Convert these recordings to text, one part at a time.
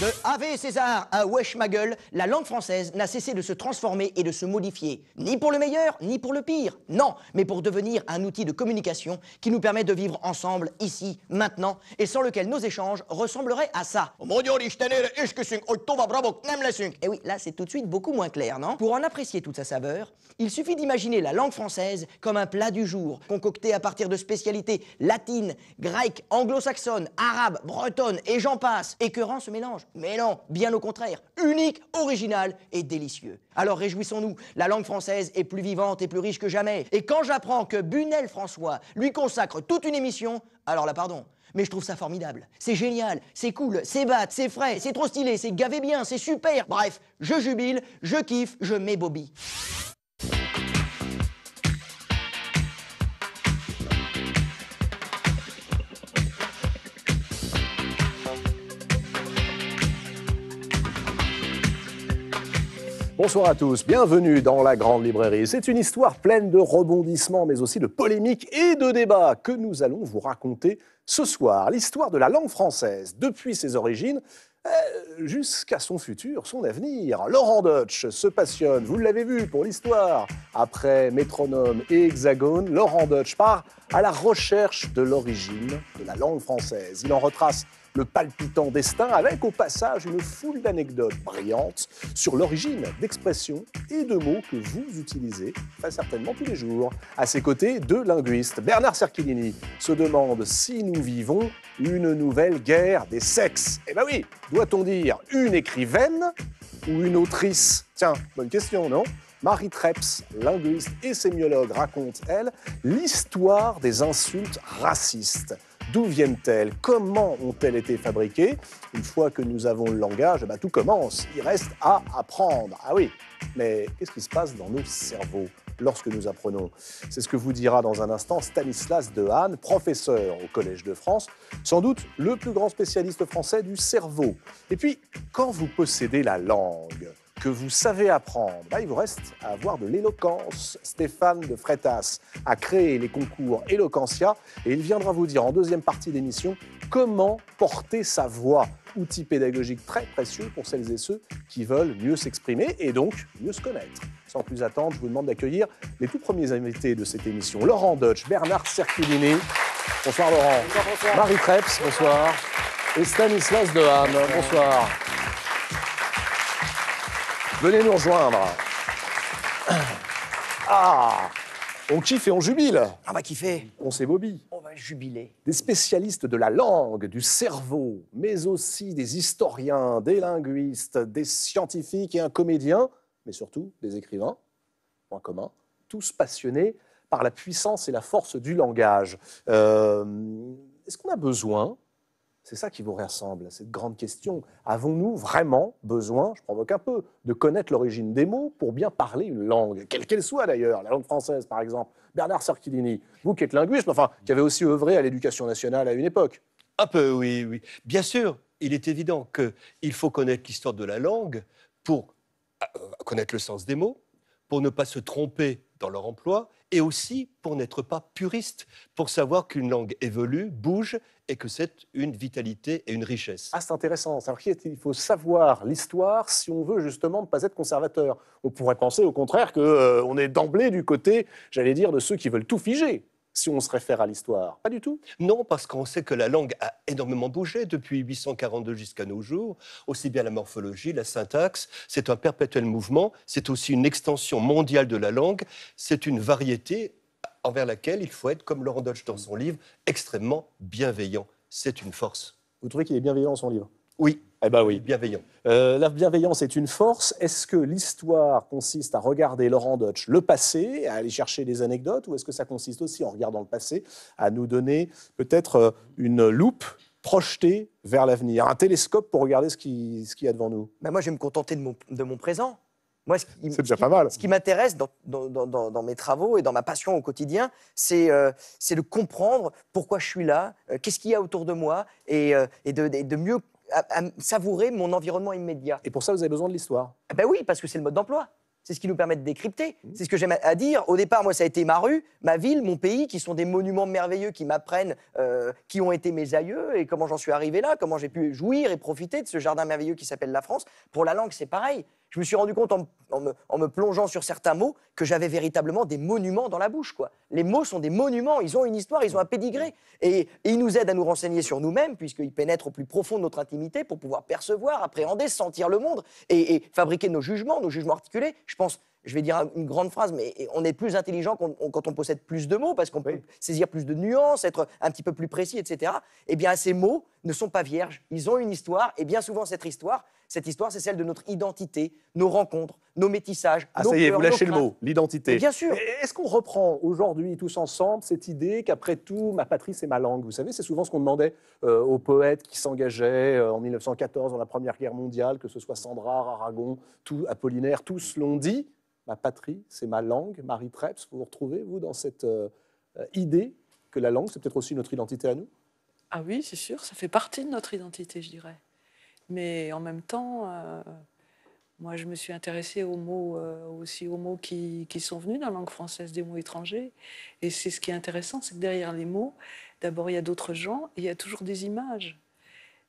De Ave César à Wesh ma gueule, la langue française n'a cessé de se transformer et de se modifier, ni pour le meilleur, ni pour le pire, non, mais pour devenir un outil de communication qui nous permet de vivre ensemble, ici, maintenant, et sans lequel nos échanges ressembleraient à ça. Et eh oui, là c'est tout de suite beaucoup moins clair, non Pour en apprécier toute sa saveur, il suffit d'imaginer la langue française comme un plat du jour, concocté à partir de spécialités latines, grecques, anglo-saxonnes, arabes, bretonnes, et j'en passe, Et rend ce mélange mais non, bien au contraire, unique, original et délicieux. Alors réjouissons-nous, la langue française est plus vivante et plus riche que jamais. Et quand j'apprends que Bunel François lui consacre toute une émission, alors là pardon, mais je trouve ça formidable. C'est génial, c'est cool, c'est bat, c'est frais, c'est trop stylé, c'est gavé bien, c'est super. Bref, je jubile, je kiffe, je mets Bobby. Bonsoir à tous, bienvenue dans la Grande Librairie. C'est une histoire pleine de rebondissements, mais aussi de polémiques et de débats que nous allons vous raconter ce soir. L'histoire de la langue française, depuis ses origines euh, jusqu'à son futur, son avenir. Laurent Deutsch se passionne, vous l'avez vu, pour l'histoire. Après Métronome et Hexagone, Laurent Deutsch part à la recherche de l'origine de la langue française. Il en retrace le palpitant destin, avec au passage une foule d'anecdotes brillantes sur l'origine d'expressions et de mots que vous utilisez très certainement tous les jours. À ses côtés, deux linguistes. Bernard Cerchilini se demande si nous vivons une nouvelle guerre des sexes. Eh ben oui, doit-on dire une écrivaine ou une autrice Tiens, bonne question, non Marie Treps, linguiste et sémiologue, raconte, elle, l'histoire des insultes racistes. D'où viennent-elles Comment ont-elles été fabriquées Une fois que nous avons le langage, eh ben, tout commence. Il reste à apprendre. Ah oui, mais qu'est-ce qui se passe dans nos cerveaux lorsque nous apprenons C'est ce que vous dira dans un instant Stanislas Dehaene, professeur au Collège de France, sans doute le plus grand spécialiste français du cerveau. Et puis, quand vous possédez la langue, que vous savez apprendre, bah, il vous reste à avoir de l'éloquence. Stéphane de Fretas a créé les concours Eloquentia et il viendra vous dire en deuxième partie d'émission comment porter sa voix. Outil pédagogique très précieux pour celles et ceux qui veulent mieux s'exprimer et donc mieux se connaître. Sans plus attendre, je vous demande d'accueillir les tout premiers invités de cette émission. Laurent Deutsch, Bernard Cerculini. Bonsoir Laurent. Bonsoir, Marie Treps, bonsoir. Et Stanislas Ham, bonsoir. Venez nous rejoindre. Ah On kiffe et on jubile. On ah, va bah, kiffer. On s'est Bobby. On va jubiler. Des spécialistes de la langue, du cerveau, mais aussi des historiens, des linguistes, des scientifiques et un comédien, mais surtout des écrivains. Point commun. Tous passionnés par la puissance et la force du langage. Euh, est-ce qu'on a besoin c'est ça qui vous rassemble, cette grande question. Avons-nous vraiment besoin, je provoque un peu, de connaître l'origine des mots pour bien parler une langue, quelle qu'elle soit d'ailleurs, la langue française par exemple Bernard Sarkidini, vous qui êtes linguiste, enfin, qui avez aussi œuvré à l'éducation nationale à une époque. Un ah, peu, oui, oui. Bien sûr, il est évident qu'il faut connaître l'histoire de la langue pour euh, connaître le sens des mots, pour ne pas se tromper dans leur emploi et aussi pour n'être pas puriste, pour savoir qu'une langue évolue, bouge et que c'est une vitalité et une richesse. Ah, c'est intéressant. Alors, il faut savoir l'histoire si on veut justement ne pas être conservateur. On pourrait penser au contraire qu'on euh, est d'emblée du côté, j'allais dire, de ceux qui veulent tout figer si on se réfère à l'histoire Pas du tout. Non, parce qu'on sait que la langue a énormément bougé depuis 842 jusqu'à nos jours, aussi bien la morphologie, la syntaxe, c'est un perpétuel mouvement, c'est aussi une extension mondiale de la langue, c'est une variété envers laquelle il faut être, comme Laurent Dodge dans son livre, extrêmement bienveillant. C'est une force. Vous trouvez qu'il est bienveillant dans son livre oui. Eh ben oui. Bienveillant. Euh, la bienveillance est une force. Est-ce que l'histoire consiste à regarder Laurent Deutsch le passé, à aller chercher des anecdotes, ou est-ce que ça consiste aussi, en regardant le passé, à nous donner peut-être euh, une loupe projetée vers l'avenir, un télescope pour regarder ce qu'il ce y a devant nous mais Moi, je vais me contenter de mon, présent. Moi, ce qui, déjà pas mal. Ce qui m'intéresse dans, mes travaux et dans ma passion au quotidien, c'est euh, de comprendre pourquoi je suis là, qu'est-ce qu'il y a autour de moi, et, de, mieux à, savourer mon environnement immédiat. Et pour ça, vous avez besoin de l'histoire ah Ben oui, parce que c'est le mode d'emploi. C'est ce qui nous permet de décrypter. Mmh. C'est ce que j'aime à dire. Au départ, moi, ça a été ma rue, ma ville, mon pays, qui sont des monuments merveilleux qui m'apprennent euh, qui ont été mes aïeux et comment j'en suis arrivé là, comment j'ai pu jouir et profiter de ce jardin merveilleux qui s'appelle la France. Pour la langue, c'est pareil. Je me suis rendu compte en, me, plongeant sur certains mots que j'avais véritablement des monuments dans la bouche. Quoi. Les mots sont des monuments, ils ont une histoire, ils ont un pédigré. Et, ils nous aident à nous renseigner sur nous-mêmes, puisqu'ils pénètrent au plus profond de notre intimité pour pouvoir percevoir, appréhender, sentir le monde et, et fabriquer nos jugements, nos jugements articulés. Je pense je vais dire une grande phrase, mais on est plus intelligent quand on, possède plus de mots, parce qu'on peut saisir plus de nuances, être un petit peu plus précis, etc. Eh bien, ces mots ne sont pas vierges, ils ont une histoire, et bien souvent, cette histoire, cette histoire, c'est celle de notre identité, nos rencontres, nos métissages. Ah, nos ça y est, vous lâchez le mot, l'identité. Bien sûr. Est-ce qu'on reprend aujourd'hui, tous ensemble, cette idée qu'après tout, ma patrie, c'est ma langue Vous savez, c'est souvent ce qu'on demandait euh, aux poètes qui s'engageaient euh, en 1914, dans la Première Guerre mondiale, que ce soit Sandra, Aragon, Apollinaire, tous l'ont dit ma patrie, c'est ma langue. Marie Preps, vous vous retrouvez, vous, dans cette euh, idée que la langue, c'est peut-être aussi notre identité à nous Ah oui, c'est sûr, ça fait partie de notre identité, je dirais. Mais en même temps, euh, moi, je me suis intéressée aux mots, euh, aussi aux mots qui, sont venus dans la langue française, des mots étrangers. Et c'est ce qui est intéressant, c'est que derrière les mots, d'abord, il y a d'autres gens, il y a toujours des images.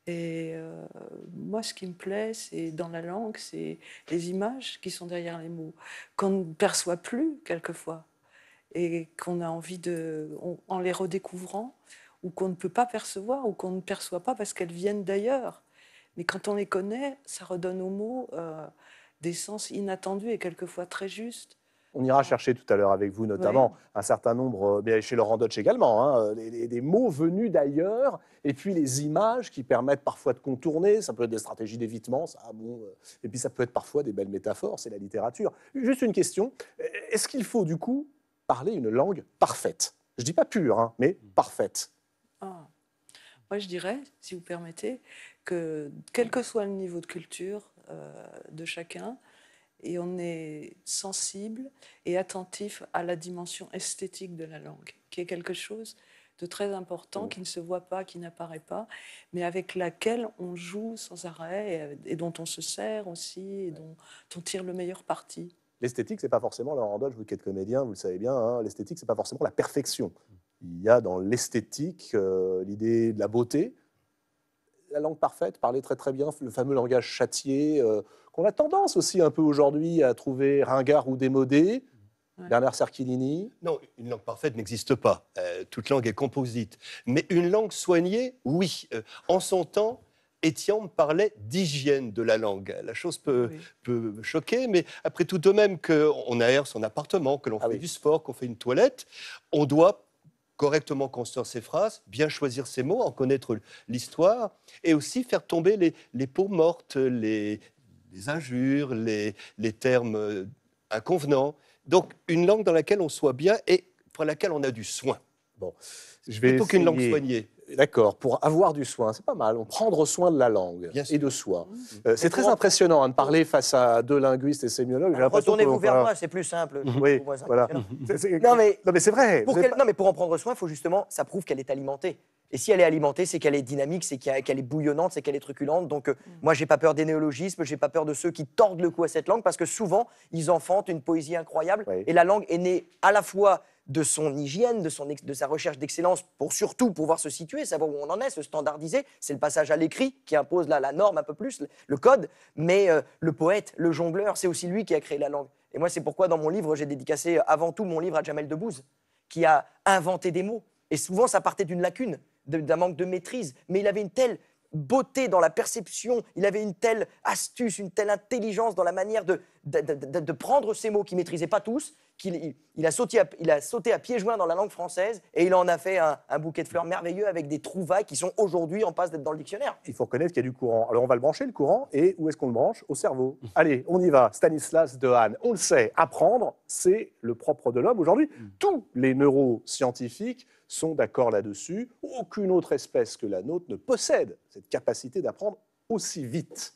Et euh, moi, ce qui me plaît, c'est dans la langue, c'est les images qui sont derrière les mots, qu'on ne perçoit plus quelquefois, et qu'on a envie de, en les redécouvrant, ou qu'on ne peut pas percevoir, ou qu'on ne perçoit pas parce qu'elles viennent d'ailleurs. Mais quand on les connaît, ça redonne aux mots euh, des sens inattendus et quelquefois très justes. On ira chercher tout à l'heure avec vous, notamment un certain nombre, bien euh, chez Laurent Dodge également, hein, euh, des, mots venus d'ailleurs, et puis les images qui permettent parfois de contourner. Ça peut être des stratégies d'évitement, ça, euh, et puis ça peut être parfois des belles métaphores, c'est la littérature. Juste une question est-ce qu'il faut du coup parler une langue parfaite Je ne dis pas pure, hein, mais parfaite. Ah. Moi, je dirais, si vous permettez, que quel que soit le niveau de culture de chacun, et on est sensible et attentif à la dimension esthétique de la langue, qui est quelque chose de très important, oh. qui ne se voit pas, qui n'apparaît pas, mais avec laquelle on joue sans arrêt et, dont on se sert aussi et dont, on tire le meilleur parti. L'esthétique, c'est pas forcément, Laurent je vous qui êtes comédien, vous le savez bien, hein, l'esthétique, c'est pas forcément la perfection. Il y a dans l'esthétique euh, l'idée de la beauté, la langue parfaite, parler très très bien, le fameux langage châtier, euh, on a tendance aussi un peu aujourd'hui à trouver ringard ou démodé. Bernard Non, une langue parfaite n'existe pas. Euh, toute langue est composite. Mais une langue soignée, oui. Euh, en son temps, Étienne parlait d'hygiène de la langue. La chose peut, choquer, mais après tout, de même qu'on aère son appartement, que l'on ah fait du sport, qu'on fait une toilette, on doit correctement construire ses phrases, bien choisir ses mots, en connaître l'histoire, et aussi faire tomber les, les peaux mortes, les les injures, les, termes euh, inconvenants. Donc, une langue dans laquelle on soit bien et pour laquelle on a du soin. Bon, je vais plutôt qu'une langue soignée. D'accord, pour avoir du soin, c'est pas mal. On prendre soin de la langue et de soi. Mmh. Euh, c'est très impressionnant hein, de parler face à deux linguistes et sémiologues. Retournez-vous vers moi, c'est plus simple. Oui, voilà. Non mais, c'est vrai. Non mais pour en prendre soin, il faut justement, ça prouve qu'elle est alimentée. Et si elle est alimentée, c'est qu'elle est dynamique, c'est qu'elle est bouillonnante, c'est qu'elle est truculente. Donc, euh, moi, mm. je moi, j'ai pas peur des néologismes, j'ai pas peur de ceux qui tordent le cou à cette langue, parce que souvent, ils enfantent une poésie incroyable. Et la langue est née à la fois de son hygiène, de, son de sa recherche d'excellence, pour surtout pouvoir se situer, savoir où on en est, se standardiser. C'est le passage à l'écrit qui impose la norme un peu plus, le code. Mais euh, le poète, le jongleur, c'est aussi lui qui a créé la langue. Et moi, c'est pourquoi dans mon livre, j'ai dédicacé euh, avant tout mon livre à Jamel Debbouze, qui a inventé des mots. Et souvent, ça partait d'une lacune d'un manque de maîtrise, mais il avait une telle beauté dans la perception, il avait une telle astuce, une telle intelligence dans la manière de, prendre ces mots qu'il maîtrisait pas tous, qu'il il, a, sauté à, il a pieds joints dans la langue française et il en a fait un, un bouquet de fleurs merveilleux avec des trouvailles qui sont aujourd'hui en passe d'être dans le dictionnaire. Il faut reconnaître qu'il y a du courant. Alors on va le brancher, le courant, et où est-ce qu'on le branche Au cerveau. Allez, on y va. Stanislas Dehaene, on le sait, apprendre, c'est le propre de l'homme aujourd'hui. Mm. Tous les neuroscientifiques sont d'accord là-dessus. Aucune autre espèce que la nôtre ne possède cette capacité d'apprendre aussi vite.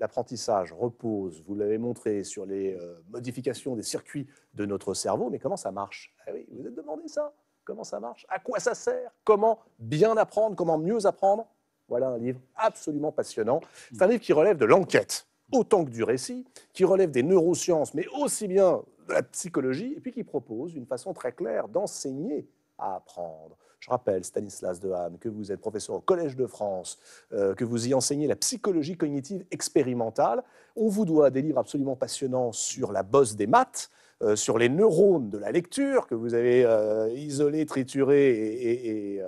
L'apprentissage repose, vous l'avez montré, sur les euh, modifications des circuits de notre cerveau, mais comment ça marche Vous ah Vous êtes demandé ça Comment ça marche À quoi ça sert Comment bien apprendre Comment mieux apprendre Voilà un livre absolument passionnant. C'est un livre qui relève de l'enquête, autant que du récit, qui relève des neurosciences, mais aussi bien de la psychologie, et puis qui propose une façon très claire d'enseigner apprendre. Je rappelle, Stanislas Dehaene, que vous êtes professeur au Collège de France, euh, que vous y enseignez la psychologie cognitive expérimentale. On vous doit des livres absolument passionnants sur la bosse des maths, euh, sur les neurones de la lecture que vous avez euh, isolés, triturés et,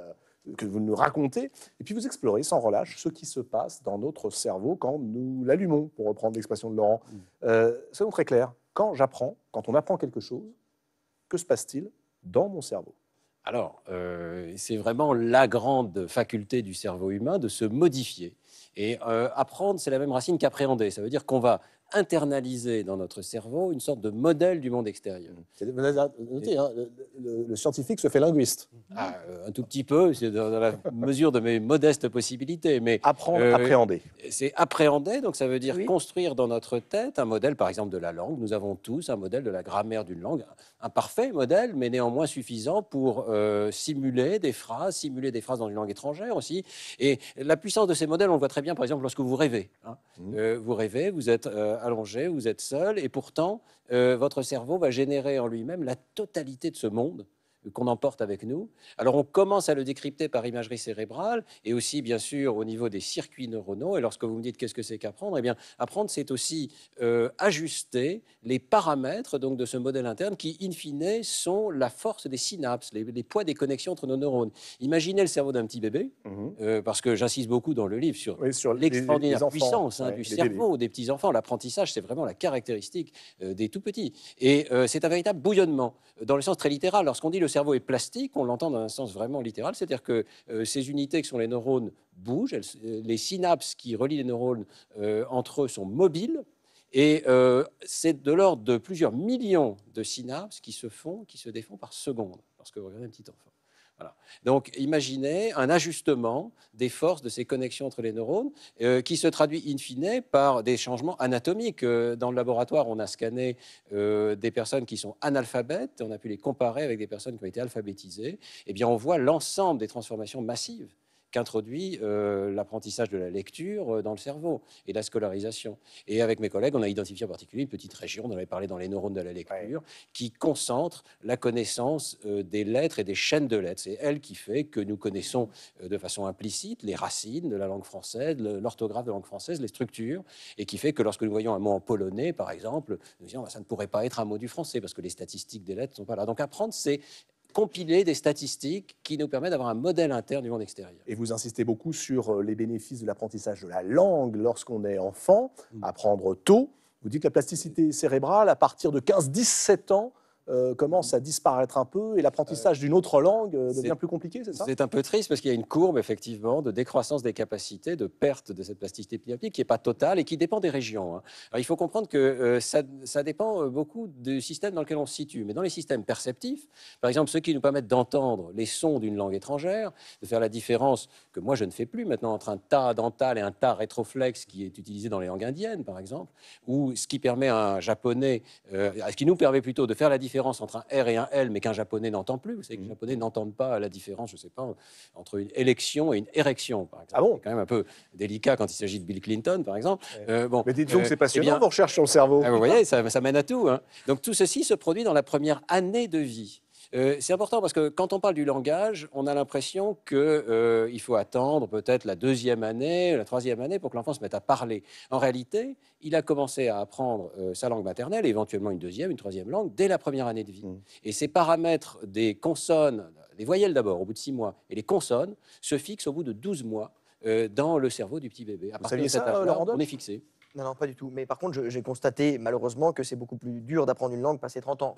que vous nous racontez, et puis vous explorez sans relâche ce qui se passe dans notre cerveau quand nous l'allumons, pour reprendre l'expression de Laurent. C'est mm. très clair. quand j'apprends, quand on apprend quelque chose, que se passe-t-il dans mon cerveau alors, euh, c'est vraiment la grande faculté du cerveau humain de se modifier. Et euh, apprendre, c'est la même racine qu'appréhender. Ça veut dire qu'on va internaliser dans notre cerveau une sorte de modèle du monde extérieur. Notez, hein, le, scientifique se fait linguiste. Ah, euh, un tout petit peu, c'est dans, la mesure de mes modestes possibilités. Mais, Apprendre, euh, appréhender. C'est appréhender, donc ça veut dire construire dans notre tête un modèle, par exemple, de la langue. Nous avons tous un modèle de la grammaire d'une langue, un parfait modèle, mais néanmoins suffisant pour euh, simuler des phrases, simuler des phrases dans une langue étrangère aussi. Et la puissance de ces modèles, on le voit très bien, par exemple, lorsque vous rêvez. Hein. Mmh. vous rêvez, vous êtes allongé, vous êtes seul, et pourtant, euh, votre cerveau va générer en lui-même la totalité de ce monde qu'on emporte avec nous. Alors on commence à le décrypter par imagerie cérébrale et aussi bien sûr au niveau des circuits neuronaux. Et lorsque vous me dites qu'est-ce que c'est qu'apprendre, eh bien apprendre c'est aussi euh, ajuster les paramètres donc de ce modèle interne qui in fine sont la force des synapses, les, poids des connexions entre nos neurones. Imaginez le cerveau d'un petit bébé, mhm. euh, parce que j'insiste beaucoup dans le livre sur, l'extraordinaire puissance hein, du cerveau des petits enfants. L'apprentissage c'est vraiment la caractéristique euh, des tout petits et c'est un véritable bouillonnement dans le sens très littéral. Lorsqu'on dit le cerveau est plastique, on l'entend dans un sens vraiment littéral, c'est-à-dire que euh, ces unités qui sont les neurones bougent, euh, les synapses qui relient les neurones euh, entre eux sont mobiles, et c'est de l'ordre de plusieurs millions de synapses qui se font, qui se défont par seconde, lorsque vous regardez un petit enfant. Donc imaginez un ajustement des forces de ces connexions entre les neurones euh, qui se traduit in fine par des changements anatomiques. Euh, dans le laboratoire, on a scanné euh, des personnes qui sont analphabètes, on a pu les comparer avec des personnes qui ont été alphabétisées. Eh bien on voit l'ensemble des transformations massives qu'introduit euh, l'apprentissage de la lecture euh, dans le cerveau et la scolarisation. Et avec mes collègues, on a identifié en particulier une petite région, on avait parlé dans les neurones de la lecture, qui concentre la connaissance euh, des lettres et des chaînes de lettres. C'est elle qui fait que nous connaissons de façon implicite les racines de la langue française, l'orthographe de la langue française, les structures, et qui fait que lorsque nous voyons un mot en polonais, par exemple, nous disons ah, ça ne pourrait pas être un mot du français parce que les statistiques des lettres ne sont pas là. Donc apprendre, c'est compiler des statistiques qui nous permettent d'avoir un modèle interne du monde extérieur. Et vous insistez beaucoup sur euh, les bénéfices de l'apprentissage de la langue lorsqu'on est enfant, mm. apprendre tôt. Vous dites que la plasticité cérébrale, à partir de 15-17 ans, euh, commence à disparaître un peu et l'apprentissage d'une autre langue euh, devient plus compliqué, c'est ça C'est un peu triste parce qu'il y a une courbe effectivement de décroissance des capacités, de perte de cette plasticité pyramidale qui n'est pas totale et qui dépend des régions. Hein. Alors, il faut comprendre que euh, ça, ça, dépend beaucoup du système dans lequel on se situe. Mais dans les systèmes perceptifs, par exemple ceux qui nous permettent d'entendre les sons d'une langue étrangère, de faire la différence que moi je ne fais plus maintenant entre un tas dental et un tas rétroflexe qui est utilisé dans les langues indiennes par exemple, ou ce qui permet à un japonais, ce qui nous permet plutôt de faire la différence entre un R et un L, mais qu'un japonais n'entend plus. c'est que mm. japonais n'entendent pas la différence, je ne sais pas, entre une élection et une érection, par exemple. Ah bon quand même un peu délicat quand il s'agit de Bill Clinton, par exemple. Euh, bon, mais dites donc, c'est euh, eh passionnant, eh bien, sur le cerveau. Ah, vous voyez, ça, ça mène à tout. Hein. Donc tout ceci se produit dans la première année de vie. Euh, c'est important parce que quand on parle du langage, on a l'impression qu'il euh, faut attendre peut-être la deuxième année, la troisième année pour que l'enfant se mette à parler. En réalité, il a commencé à apprendre euh, sa langue maternelle, éventuellement une deuxième, une troisième langue, dès la première année de vie. Mmh. Et ces paramètres des consonnes, les voyelles d'abord, au bout de six mois, et les consonnes se fixent au bout de douze mois dans le cerveau du petit bébé. À Vous partir de on est fixé. Non, non, pas du tout. Mais par contre, j'ai constaté malheureusement que c'est beaucoup plus dur d'apprendre une langue passé 30 ans.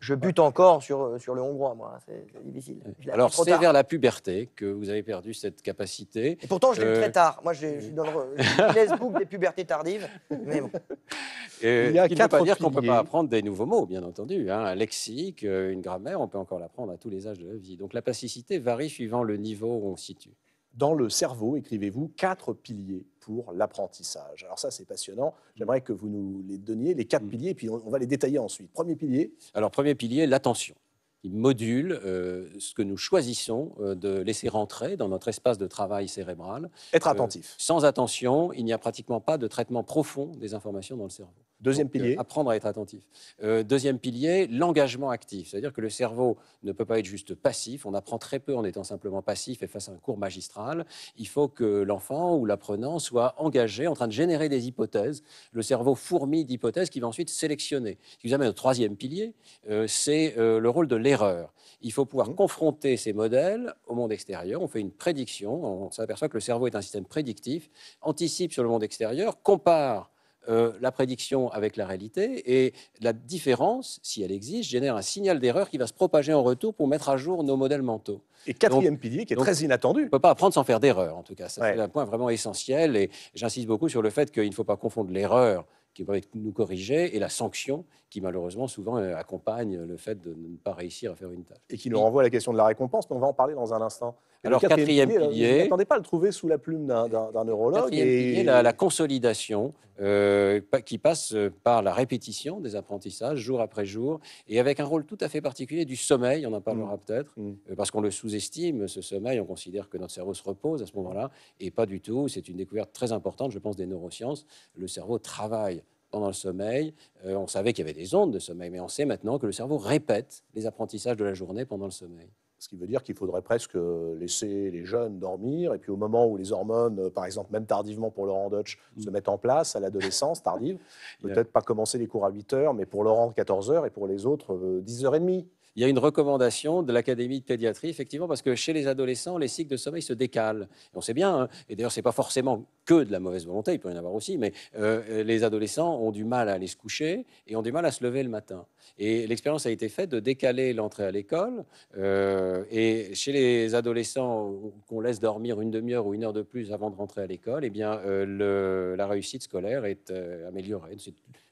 Je, mmh, bute encore sur, euh, sur le hongrois, moi. C'est difficile. Alors, c'est vers la puberté que vous avez perdu cette capacité. Et pourtant, je l'ai très euh, tard. Moi, euh, je suis dans le Facebook des pubertés tardives. Mais bon. Il y a ne veut pas dire qu'on ne peut pas apprendre des nouveaux mots, bien entendu. Hein. Un lexique, une grammaire, on peut encore l'apprendre à tous les âges de la vie. Donc, la plasticité varie suivant le niveau où on se situe. Dans le cerveau, écrivez-vous quatre piliers pour l'apprentissage. Alors ça, c'est passionnant. J'aimerais que vous nous les donniez, les quatre piliers, mm. piliers, puis on, va les détailler ensuite. Premier pilier. Alors, premier pilier, l'attention. Il module euh, ce que nous choisissons euh, de laisser rentrer dans notre espace de travail cérébral. Être attentif. Euh, sans attention, il n'y a pratiquement pas de traitement profond des informations dans le cerveau. Deuxième pilier. Euh, apprendre à être attentif. Euh, deuxième pilier, l'engagement actif. C'est-à-dire que le cerveau ne peut pas être juste passif. On apprend très peu en étant simplement passif et face à un cours magistral. Il faut que l'enfant ou l'apprenant soit engagé, en train de générer des hypothèses. Le cerveau fourmille d'hypothèses qui va ensuite sélectionner. Ce qui nous amène au troisième pilier, euh, c'est le rôle de l'erreur. Il faut pouvoir mmh. confronter ces modèles au monde extérieur. On fait une prédiction. On s'aperçoit que le cerveau est un système prédictif, anticipe sur le monde extérieur, compare euh, la prédiction avec la réalité, et la différence, si elle existe, génère un signal d'erreur qui va se propager en retour pour mettre à jour nos modèles mentaux. Et quatrième pilier qui est très inattendu. On ne peut pas apprendre sans faire d'erreur, en tout cas. C'est un point vraiment essentiel, et j'insiste beaucoup sur le fait qu'il ne faut pas confondre l'erreur qui va nous corriger, et la sanction qui malheureusement souvent euh, accompagne le fait de ne pas réussir à faire une tâche. Et qui nous renvoie à la question de la récompense, mais on va en parler dans un instant. Alors, quatrième, pilier. Vous euh, n'attendez pas à le trouver sous la plume d'un neurologue. Quatrième et... pilier, la, la consolidation euh, qui passe euh, par la répétition des apprentissages jour après jour et avec un rôle tout à fait particulier du sommeil. On en parlera mm. peut-être mm. parce qu'on le sous-estime, ce sommeil. On considère que notre cerveau se repose à ce moment-là et pas du tout. C'est une découverte très importante, je pense, des neurosciences. Le cerveau travaille pendant le sommeil. on savait qu'il y avait des ondes de sommeil, mais on sait maintenant que le cerveau répète les apprentissages de la journée pendant le sommeil. Ce qui veut dire qu'il faudrait presque euh, laisser les jeunes dormir. Et puis au moment où les hormones, euh, par exemple, même tardivement pour Laurent Deutsch, se mm. mettent en place à l'adolescence tardive, peut-être pas commencer les cours à 8 heures, mais pour Laurent 14 heures et pour les autres 10h30. Euh, il y a une recommandation de l'Académie de pédiatrie, effectivement, parce que chez les adolescents, les cycles de sommeil se décalent. on sait bien, hein, et d'ailleurs, ce n'est pas forcément que de la mauvaise volonté, il peut y en avoir aussi, mais euh, les adolescents ont du mal à aller se coucher et ont du mal à se lever le matin. Et l'expérience a été faite de décaler l'entrée à l'école. Euh, et chez les adolescents qu'on laisse dormir une demi-heure ou une heure de plus avant de rentrer à l'école, et eh bien, euh, le, la réussite scolaire est améliorée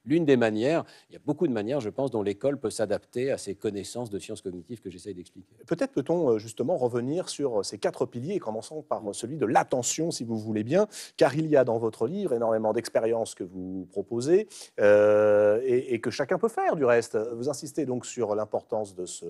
l'une des manières, il y a beaucoup de manières, je pense, dont l'école peut s'adapter à ces connaissances de sciences cognitives que j'essaye d'expliquer. Peut-être peut-on euh, justement revenir sur euh, ces quatre piliers, commençant par euh, celui de l'attention, si vous voulez bien, car il y a dans votre livre énormément d'expériences que vous proposez et, et que chacun peut faire du reste. Vous insistez donc sur l'importance de ce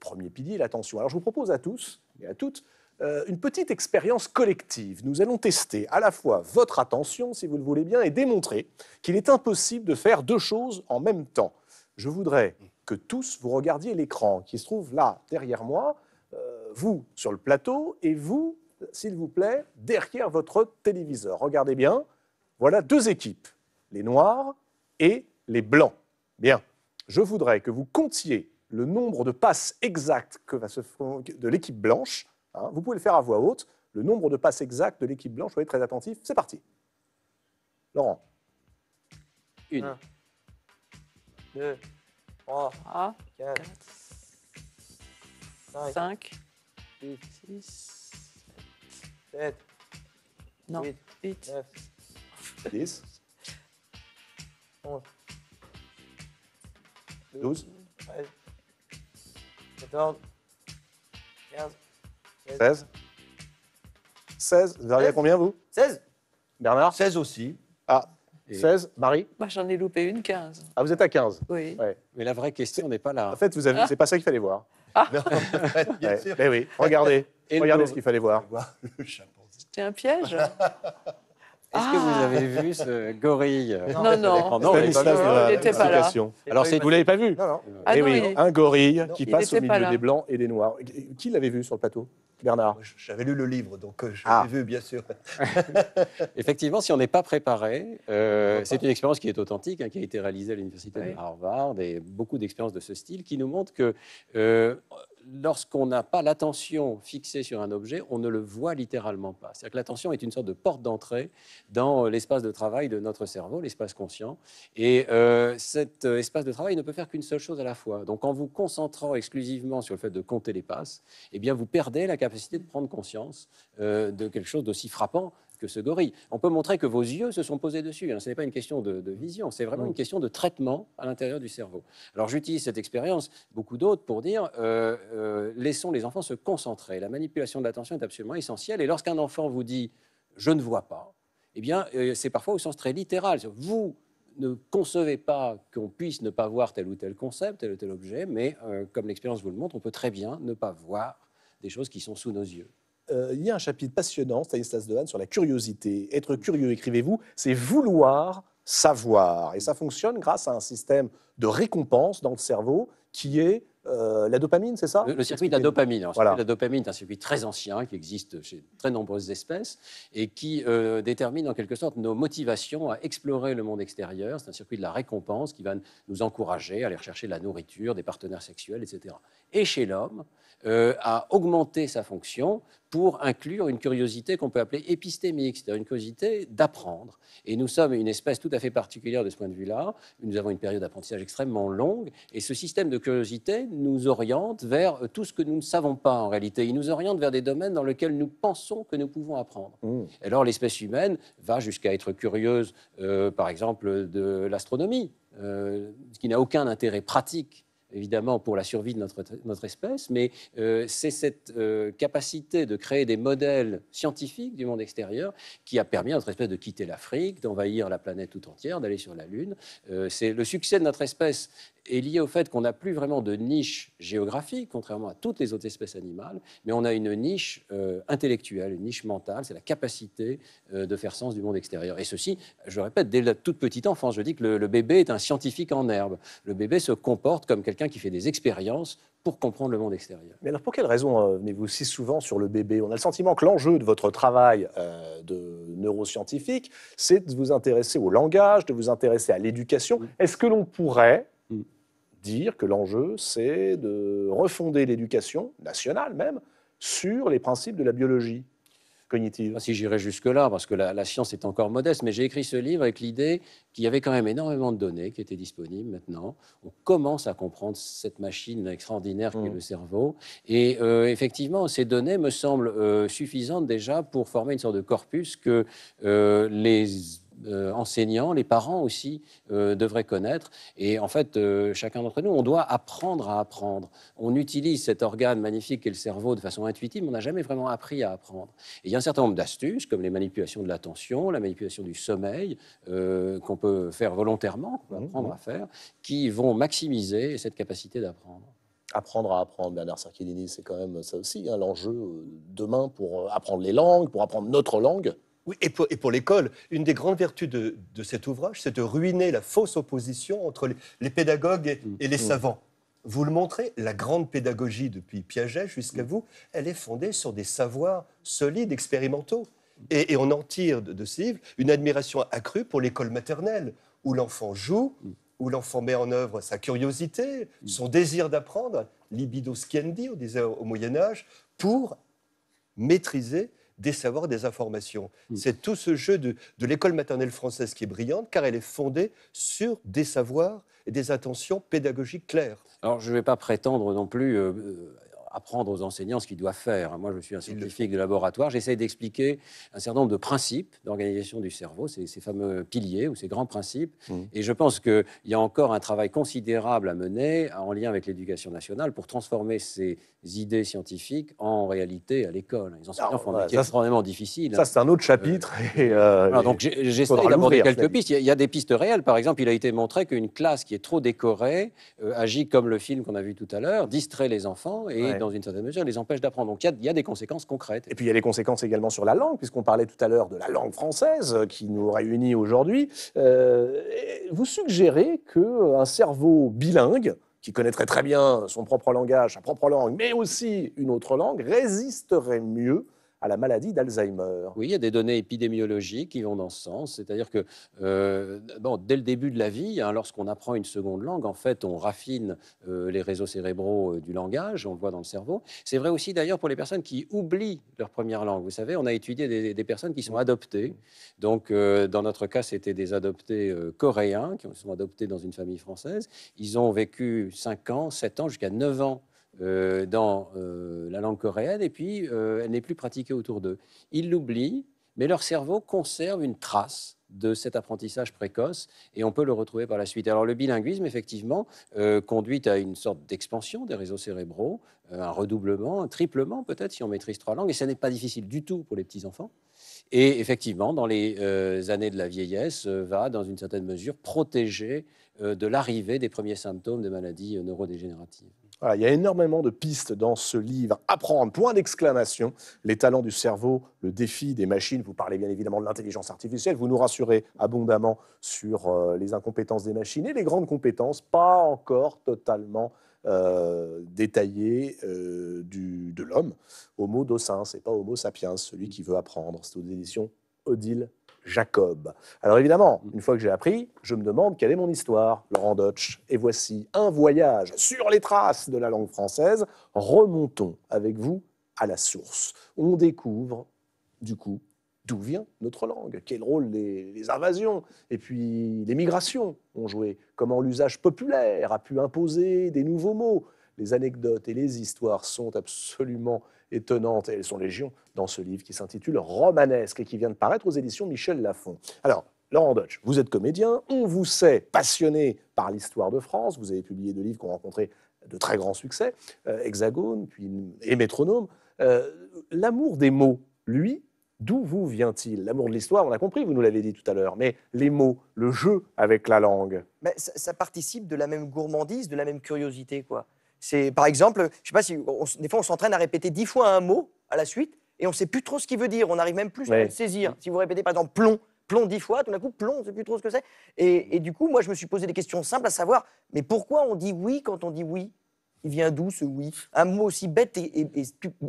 premier pilier, l'attention. Alors je vous propose à tous et à toutes euh, une petite expérience collective. Nous allons tester à la fois votre attention, si vous le voulez bien, et démontrer qu'il est impossible de faire deux choses en même temps. Je voudrais que tous vous regardiez l'écran qui se trouve là, derrière moi, euh, vous sur le plateau, et vous, s'il vous plaît, derrière votre téléviseur. Regardez bien, voilà deux équipes, les noirs et les blancs. Bien, je voudrais que vous comptiez le nombre de passes exactes que va se de l'équipe blanche Hein. Vous pouvez le faire à voix haute. Le nombre de passes exactes de l'équipe blanche, soyez très attentif. C'est parti. Laurent. Une. 2 deux. Trois. 5 ah. quatre. Cinq. six. Sept. Huit. neuf, dix. 16. 16. Vous arrivez à combien, vous 16. Bernard 16 aussi. Ah, 16. Marie Moi, j'en ai loupé une 15. Ah, vous êtes à 15. Oui. Mais la vraie question n'est pas là. En fait, vous avez... c'est pas ça qu'il fallait voir. Ah eh oui, regardez. regardez ce qu'il fallait voir. C'est un piège. Est-ce que vous ah avez vu ce gorille Non, non, non hein. il n'était pas là. vous ne l'avez pas vu non, eh ah Un gorille qui passe au milieu des blancs et des noirs. Qui l'avait vu sur le plateau Bernard J'avais lu le livre, donc euh, je ah. l'ai vu, bien sûr. Effectivement, si on n'est pas préparé, euh, c'est une expérience qui est authentique, hein, qui a été réalisée à l'Université de Harvard, et beaucoup d'expériences de ce style, qui nous montrent que... Euh, lorsqu'on n'a pas l'attention fixée sur un objet, on ne le voit littéralement pas. C'est-à-dire que l'attention est une sorte de porte d'entrée dans l'espace de travail de notre cerveau, l'espace conscient. Et euh, cet euh, espace de travail ne peut faire qu'une seule chose à la fois. Donc en vous concentrant exclusivement sur le fait de compter les passes, eh bien vous perdez la capacité de prendre conscience euh, de quelque chose d'aussi frappant que ce gorille. On peut montrer que vos yeux se sont posés dessus. Hein. Ce n'est pas une question de, vision, c'est vraiment une question de traitement à l'intérieur du cerveau. Alors j'utilise cette expérience, beaucoup d'autres, pour dire euh, euh, laissons les enfants se concentrer. La manipulation de l'attention est absolument essentielle. Et lorsqu'un enfant vous dit je ne vois pas, eh bien euh, c'est parfois au sens très littéral. Vous ne concevez pas qu'on puisse ne pas voir tel ou tel concept, tel ou tel objet, mais comme l'expérience vous le montre, on peut très bien ne pas voir des choses qui sont sous nos yeux. Euh, il y a un chapitre passionnant, Stanislas Dehaene, sur la curiosité. Être curieux, écrivez-vous, c'est vouloir savoir. Et ça fonctionne grâce à un système de récompense dans le cerveau qui est euh, la dopamine, c'est ça le, circuit de la dopamine. la dopamine est un circuit très ancien qui existe chez très nombreuses espèces et qui euh, détermine en quelque sorte nos motivations à explorer le monde extérieur. C'est un circuit de la récompense qui va nous encourager à aller rechercher de la nourriture, des partenaires sexuels, etc. Et chez l'homme, euh, a à augmenter sa fonction pour inclure une curiosité qu'on peut appeler épistémique, c'est-à-dire une curiosité d'apprendre. Et nous sommes une espèce tout à fait particulière de ce point de vue-là. Nous avons une période d'apprentissage extrêmement longue, et ce système de curiosité nous oriente vers tout ce que nous ne savons pas en réalité. Il nous oriente vers des domaines dans lesquels nous pensons que nous pouvons apprendre. Hmm. Alors l'espèce humaine va jusqu'à être curieuse, euh, par exemple, de l'astronomie, euh, ce qui n'a aucun intérêt pratique évidemment pour la survie de notre, notre espèce, mais euh, c'est cette euh, capacité de créer des modèles scientifiques du monde extérieur qui a permis à notre espèce de quitter l'Afrique, d'envahir la planète tout entière, d'aller sur la Lune. Euh, c'est le succès de notre espèce est lié au fait qu'on n'a plus vraiment de niche géographique, contrairement à toutes les autres espèces animales, mais on a une niche euh, intellectuelle, une niche mentale, c'est la capacité euh, de faire sens du monde extérieur. Et ceci, je répète, dès la toute petite enfance, je dis que le, bébé est un scientifique en herbe. Le bébé se comporte comme quelqu'un qui fait des expériences pour comprendre le monde extérieur. Mais alors pour quelle raison euh, venez-vous si souvent sur le bébé On a le sentiment que l'enjeu de votre travail de neuroscientifique, c'est de vous intéresser au langage, de vous intéresser à l'éducation. Est-ce que l'on pourrait Mm. dire que l'enjeu, c'est de refonder l'éducation nationale même sur les principes de la biologie cognitive. Ah, si j'irais jusque-là, parce que la, science est encore modeste, mais j'ai écrit ce livre avec l'idée qu'il y avait quand même énormément de données qui étaient disponibles maintenant. On commence à comprendre cette machine extraordinaire qu'est mm. le cerveau. Et euh, effectivement, ces données me semblent euh, suffisantes déjà pour former une sorte de corpus que euh, les euh, enseignants, les parents aussi euh, devraient connaître. Et en fait, euh, chacun d'entre nous, on doit apprendre à apprendre. On utilise cet organe magnifique qu'est le cerveau de façon intuitive, mais on n'a jamais vraiment appris à apprendre. Et il y a un certain nombre d'astuces, comme les manipulations de l'attention, la manipulation du sommeil, qu'on peut faire volontairement, qu'on peut mhm. apprendre à faire, qui vont maximiser cette capacité d'apprendre. Apprendre à apprendre, Bernard Sarkidini, c'est quand même ça aussi, hein, l'enjeu demain pour apprendre les langues, pour apprendre notre langue et pour, l'école, une des grandes vertus de, cet ouvrage, c'est de ruiner la fausse opposition entre les, pédagogues et, les mm. savants. Vous le montrez, la grande pédagogie depuis Piaget jusqu'à vous, elle est fondée sur des savoirs solides, expérimentaux. Et, on en tire de, de une admiration accrue pour l'école maternelle, où l'enfant joue, où l'enfant met en œuvre sa curiosité, son désir d'apprendre, libido scandi, on disait au Moyen Âge, pour maîtriser des savoirs, des informations. Mm. C'est tout ce jeu de, l'école maternelle française qui est brillante, car elle est fondée sur des savoirs et des intentions pédagogiques claires. Alors, je ne vais pas prétendre non plus euh, apprendre aux enseignants ce qu'ils doivent faire. Moi, je suis un scientifique de laboratoire, j'essaie d'expliquer un certain nombre de principes d'organisation du cerveau, ces, ces, fameux piliers ou ces grands principes. Mmh. Et je pense qu'il y a encore un travail considérable à mener en lien avec l'éducation nationale pour transformer ces idées scientifiques en réalité à l'école. Les enseignants font extrêmement difficile. Ça, hein. c'est un autre chapitre. Euh, et euh, donc, quelques pistes. Il y, a, des pistes réelles. Par exemple, il a été montré qu'une classe qui est trop décorée euh, agit comme le film qu'on a vu tout à l'heure, distrait les enfants et dans une certaine mesure, les empêche d'apprendre. Donc il y, a des conséquences concrètes. Et puis il y a des conséquences également sur la langue, puisqu'on parlait tout à l'heure de la langue française euh, qui nous réunit aujourd'hui. Euh, vous suggérez euh, un cerveau bilingue, qui connaîtrait très bien son propre langage, sa propre langue, mais aussi une autre langue, résisterait mieux à la maladie d'Alzheimer. Oui, il y a des données épidémiologiques qui vont dans ce sens. C'est-à-dire que euh, bon, dès le début de la vie, hein, lorsqu'on apprend une seconde langue, en fait, on raffine euh, les réseaux cérébraux euh, du langage, on le voit dans le cerveau. C'est vrai aussi d'ailleurs pour les personnes qui oublient leur première langue. Vous savez, on a étudié des, personnes qui sont adoptées. Donc, dans notre cas, c'était des adoptés coréens qui sont adoptés dans une famille française. Ils ont vécu 5 ans, 7 ans, jusqu'à 9 ans euh, dans euh, la langue coréenne et puis euh, elle n'est plus pratiquée autour d'eux. Ils l'oublient, mais leur cerveau conserve une trace de cet apprentissage précoce et on peut le retrouver par la suite. Alors le bilinguisme, effectivement, conduit à une sorte d'expansion des réseaux cérébraux, un redoublement, un triplement peut-être si on maîtrise trois langues, et ce n'est pas difficile du tout pour les petits-enfants. Et effectivement, dans les années de la vieillesse, va dans une certaine mesure protéger de l'arrivée des premiers symptômes des maladies neurodégénératives il y a énormément de pistes dans ce livre. Apprendre, point d'exclamation, les talents du cerveau, le défi des machines. Vous parlez bien évidemment de l'intelligence artificielle, vous nous rassurez abondamment sur euh, les incompétences des machines et les grandes compétences, pas encore totalement euh, détaillées euh, de l'homme, Homo docens n'est pas Homo sapiens, celui qui veut apprendre. C'est aux éditions Odile Jacob. Alors évidemment, mm. une fois que j'ai appris, je me demande quelle est mon histoire, Laurent Deutsch. Et voici un voyage sur les traces de la langue française. Remontons avec vous à la source. On découvre, du coup, d'où vient notre langue, quel rôle les, invasions et puis les migrations ont joué, comment l'usage populaire a pu imposer des nouveaux mots. Les anecdotes et les histoires sont absolument étonnantes, et elles sont légion, dans ce livre qui s'intitule Romanesque et qui vient de paraître aux éditions Michel Lafon. Alors, Laurent Deutsch, vous êtes comédien, on vous sait passionné par l'histoire de France, vous avez publié deux livres qui ont rencontré de très grands succès, euh, Hexagone puis, et Métronome. Euh, l'amour des mots, lui, d'où vous vient-il L'amour de l'histoire, on a compris, vous nous l'avez dit tout à l'heure, mais les mots, le jeu avec la langue. Mais ça, participe de la même gourmandise, de la même curiosité, quoi. C'est par exemple, je sais pas si des fois on s'entraîne à répéter dix fois un mot à la suite et on ne sait plus trop ce qu'il veut dire. On n'arrive même plus à le saisir. Si vous répétez par exemple plomb, plomb dix fois, tout d'un coup plomb, on sait plus trop ce que c'est. Et, du coup, moi je me suis posé des questions simples à savoir, mais pourquoi on dit oui quand on dit oui Il vient d'où ce oui Un mot aussi bête et,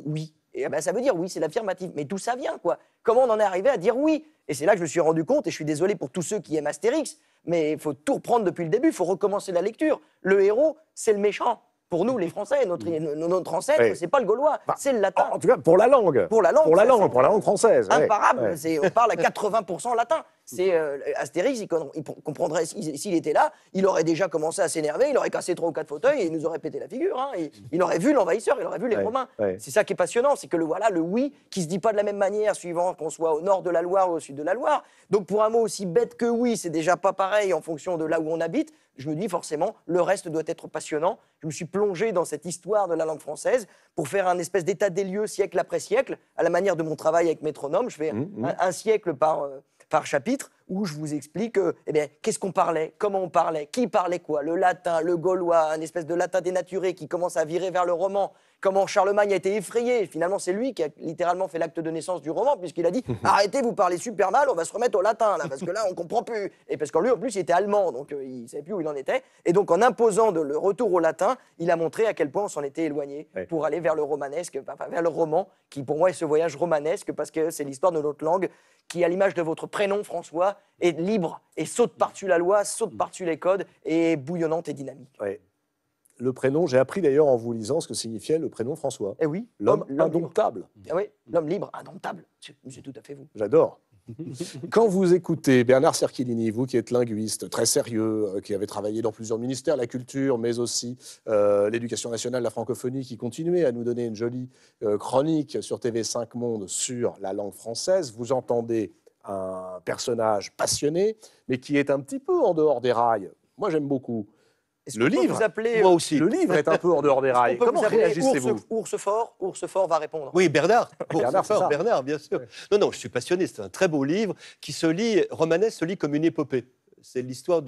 oui. Et eh ben, ça veut dire oui, c'est l'affirmative. Mais d'où ça vient, quoi Comment on en est arrivé à dire oui Et c'est là que je me suis rendu compte, et je suis désolé pour tous ceux qui aiment Astérix, mais il faut tout reprendre depuis le début, il faut recommencer la lecture. Le héros, c'est le méchant. Pour nous, les Français, notre, mm. notre ancêtre, c'est pas le gaulois, bah, c'est le latin. En, tout cas, pour la langue. Pour la langue. Pour la langue, pour la langue française. Imparable. On parle à 80% latin. Mm. C'est euh, Astérix, il, comprendrait s'il était là, il aurait déjà commencé à s'énerver, il aurait cassé trois ou quatre fauteuils et il nous aurait pété la figure. Hein. Mm. Il, aurait vu l'envahisseur, il aurait vu les Romains. C'est ça qui est passionnant, c'est que le voilà, le oui qui se dit pas de la même manière suivant qu'on soit au nord de la Loire ou au sud de la Loire. Donc pour un mot aussi bête que oui, c'est déjà pas pareil en fonction de là où on habite. Je me dis forcément, le reste doit être passionnant. Je me suis plongé dans cette histoire de la langue française pour faire un espèce d'état des lieux siècle après siècle, à la manière de mon travail avec Métronome. Je fais mm, Un, siècle par. Euh, par chapitre où je vous explique euh, eh qu'est-ce qu'on parlait, comment on parlait, qui parlait quoi, le latin, le gaulois, un espèce de latin dénaturé qui commence à virer vers le roman, comment Charlemagne a été effrayé. Finalement, c'est lui qui a littéralement fait l'acte de naissance du roman, puisqu'il a dit Arrêtez, vous parlez super mal, on va se remettre au latin, parce que là, on comprend plus. Et parce qu'en lui, en plus, il était allemand, donc euh, il ne savait plus où il en était. Et donc, en imposant le retour au latin, il a montré à quel point on s'en était éloigné pour aller vers le romanesque, vers le roman, qui pour moi est ce voyage romanesque, parce que c'est l'histoire de notre langue, qui, à l'image de votre prénom, François, est libre et saute par-dessus la loi, saute par-dessus les codes et est bouillonnante et dynamique. Oui. Le prénom, j'ai appris d'ailleurs en vous lisant ce que signifiait le prénom François. Eh oui, l'homme indomptable. Eh oui, l'homme libre, indomptable. C'est tout à fait vous. J'adore. Quand vous écoutez Bernard Cerchilini, vous qui êtes linguiste très sérieux, euh, qui avez travaillé dans plusieurs ministères, la culture, mais aussi euh, l'éducation nationale, la francophonie, qui continuait à nous donner une jolie euh, chronique sur TV5 Monde sur la langue française, vous entendez un personnage passionné, mais qui est un petit peu en dehors des rails. Moi, j'aime beaucoup. Euh, le livre, vous appelez... moi aussi. Le livre est un peu en dehors des rails. Comment réagissez-vous ours, fort, fort va répondre. Oui, Bernard. Bernard, fort, Bernard, bien sûr. Non, non, je suis passionné. C'est un très beau livre qui se lit, Romanès se lit comme une épopée. C'est l'histoire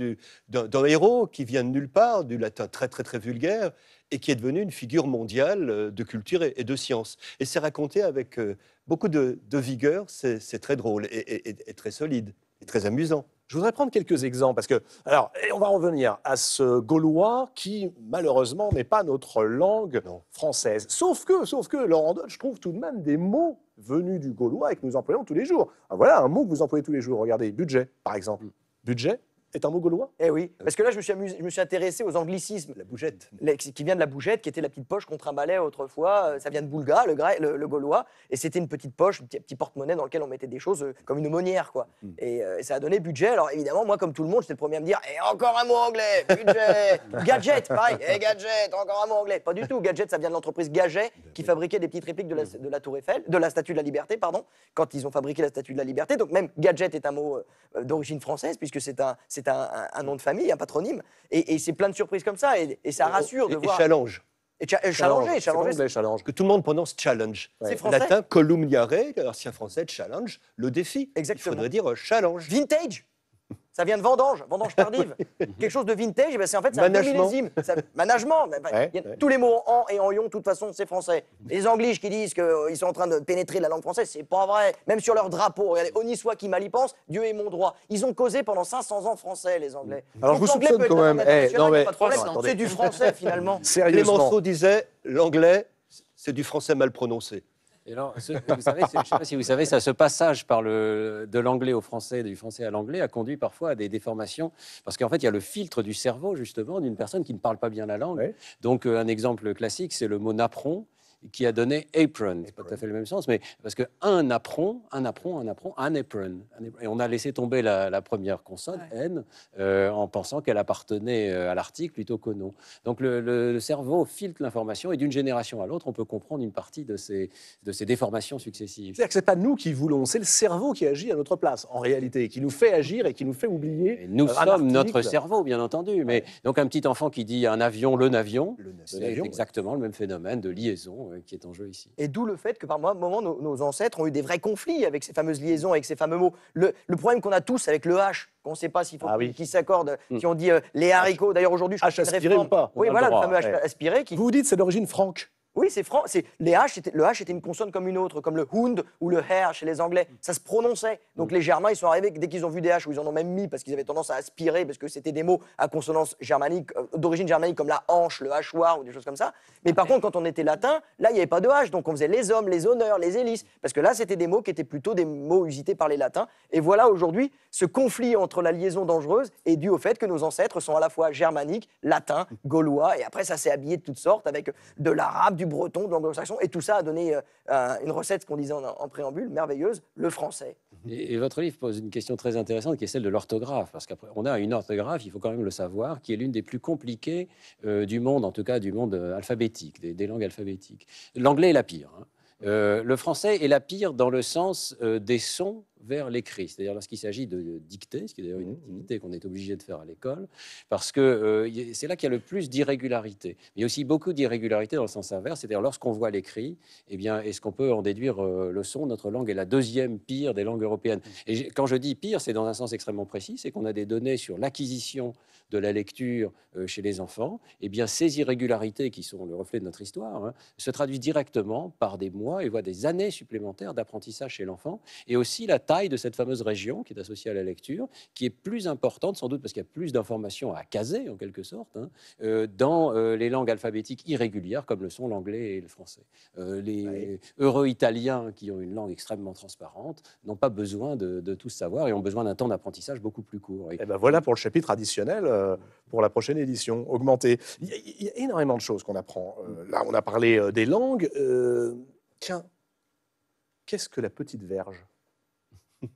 d'un héros qui vient de nulle part, du latin très très très vulgaire, et qui est devenu une figure mondiale euh, de culture et, de science. Et c'est raconté avec euh, beaucoup de, vigueur, c'est très drôle et, très solide et très amusant. Je voudrais prendre quelques exemples parce que, alors, on va revenir à ce gaulois qui, malheureusement, n'est pas notre langue française. Sauf que, sauf que, Laurent Dodge trouve tout de même des mots venus du gaulois et que nous employons tous les jours. Ah, voilà un mot que vous employez tous les jours. Regardez, budget, par exemple. Mm. Budget, est un mot gaulois Eh oui, euh. parce que là, je me suis, amusé, je me suis intéressé aux anglicismes. La bougette. qui vient de la bougette, qui était la petite poche contre un balai autrefois. Euh, ça vient de Boulga, le, le gaulois. Et c'était une petite poche, un petit, porte-monnaie dans lequel on mettait des choses euh, comme une monnière, quoi. Hmm. Et, ça a donné budget. Alors évidemment, moi, comme tout le monde, j'étais le premier à me dire eh, encore un mot anglais, budget Gadget, pareil, eh, gadget, encore un mot anglais. Pas du tout, gadget, ça vient de l'entreprise Gaget, qui fabriquait des petites répliques hmm. de la, Tour Eiffel, de la Statue de la Liberté, pardon, quand ils ont fabriqué la Statue de la Liberté. Donc même gadget est un mot d'origine française, puisque c'est un, c'est un, nom de famille, un patronyme. Et, c'est plein de surprises comme ça. Et, ça rassure de et, challenge. Et cha euh, challenger, challenge. Que tout le monde prononce challenge. C'est français. Latin columniare, ancien français, challenge, le défi. Exactement. Il faudrait dire euh, challenge. Vintage ça vient de vendange, vendange tardive. Quelque chose de vintage, eh ben, c'est en fait un millésime. management. Bah, tous les mots en et en yon, de toute façon, c'est français. Les Angliches qui disent qu'ils euh, sont en train de pénétrer la langue française, c'est pas vrai. Même sur leur drapeau, regardez, soit qui mal y pense, Dieu est mon droit. Ils ont causé pendant 500 ans français, les Anglais. Alors vous quand même. Eh, c'est du français finalement. Les Clémenceau disaient, l'anglais, c'est du français mal prononcé ce, vous savez, si vous savez, ce passage par de l'anglais au français, du français à l'anglais, a conduit parfois à des déformations, parce qu'en fait, il y a le filtre du cerveau, justement, d'une personne qui ne parle pas bien la langue. Donc, euh, un exemple classique, c'est le mot napron, qui a donné apron. C'est pas tout à fait le même sens, mais parce que un apron, un apron, un apron, un apron. Et on a laissé tomber la, première consonne, N, euh, en pensant qu'elle appartenait euh, à l'article plutôt qu'au nom. Donc le, cerveau filtre l'information et d'une génération à l'autre, on peut comprendre une partie de ces, de ces déformations successives. C'est-à-dire que ce n'est pas nous qui voulons, c'est le cerveau qui agit à notre place, en réalité, qui nous fait agir et qui nous fait oublier. nous sommes notre cerveau, bien entendu. Mais donc un petit enfant qui dit un avion, le navion, c'est exactement le même phénomène de liaison euh, qui est en jeu ici. Et d'où le fait que par moment, nos, ancêtres ont eu des vrais conflits avec ces fameuses liaisons, avec ces fameux mots. Le, problème qu'on a tous avec le H, qu'on ne sait pas s'il faut ah s'accordent, si hmm. on dit euh, les haricots, d'ailleurs aujourd'hui je H aspiré ou pas Oui, voilà, le fameux H aspiré. Qui... Vous vous dites c'est d'origine franque oui, c'est franc. Les H, le H était une consonne comme une autre, comme le Hund ou le Her chez les Anglais. Mm. Ça se prononçait. Donc mm. les Germains, ils sont arrivés dès qu'ils ont vu des H, ou ils en ont même mis parce qu'ils avaient tendance à aspirer, parce que c'était des mots à consonance germanique, euh, d'origine germanique, comme la hanche, le hachoir ou des choses comme ça. Mais par contre, quand on était latin, là, il n'y avait pas de H. Donc on faisait les hommes, les honneurs, les hélices. Parce que là, c'était des mots qui étaient plutôt des mots usités par les latins. Et voilà aujourd'hui, ce conflit entre la liaison dangereuse est dû au fait que nos ancêtres sont à la fois germaniques, latins, mm. gaulois, et après, ça s'est habillé de toutes sortes avec de l'arabe, breton, de l'anglo-saxon, et tout ça a donné euh, euh, une recette, qu'on disait en, préambule, merveilleuse, le français. Et, votre livre pose une question très intéressante qui est celle de l'orthographe, parce qu'après, on a une orthographe, il faut quand même le savoir, qui est l'une des plus compliquées euh, du monde, en tout cas du monde alphabétique, des, langues alphabétiques. L'anglais est la pire. Hein. le français est la pire dans le sens des sons vers l'écrit, c'est-à-dire lorsqu'il s'agit de dicter, ce qui est d'ailleurs une mmh. activité qu'on est obligé de faire à l'école, parce que euh, c'est là qu'il y a le plus d'irrégularité. Mais il y a aussi beaucoup d'irrégularité dans le sens inverse, c'est-à-dire lorsqu'on voit l'écrit, eh bien, est-ce qu'on peut en déduire euh, le son Notre langue est la deuxième pire des langues européennes. Mmh. Et quand je dis pire, c'est dans un sens extrêmement précis, c'est qu'on a des données sur l'acquisition de la lecture euh, chez les enfants. et eh bien, ces irrégularités qui sont le reflet de notre histoire hein, se traduisent directement par des mois et voire des années supplémentaires d'apprentissage chez l'enfant, et aussi la de cette fameuse région qui est associée à la lecture, qui est plus importante sans doute parce qu'il y a plus d'informations à caser en quelque sorte hein, euh, dans euh, les langues alphabétiques irrégulières comme le sont l'anglais et le français. Euh, les heureux Italiens qui ont une langue extrêmement transparente n'ont pas besoin de, tout savoir et ont besoin d'un temps d'apprentissage beaucoup plus court. Et, eh ben voilà pour le chapitre additionnel pour la prochaine édition augmentée. Il y, a, énormément de choses qu'on apprend. là, on a parlé des langues. tiens, qu'est-ce que la petite verge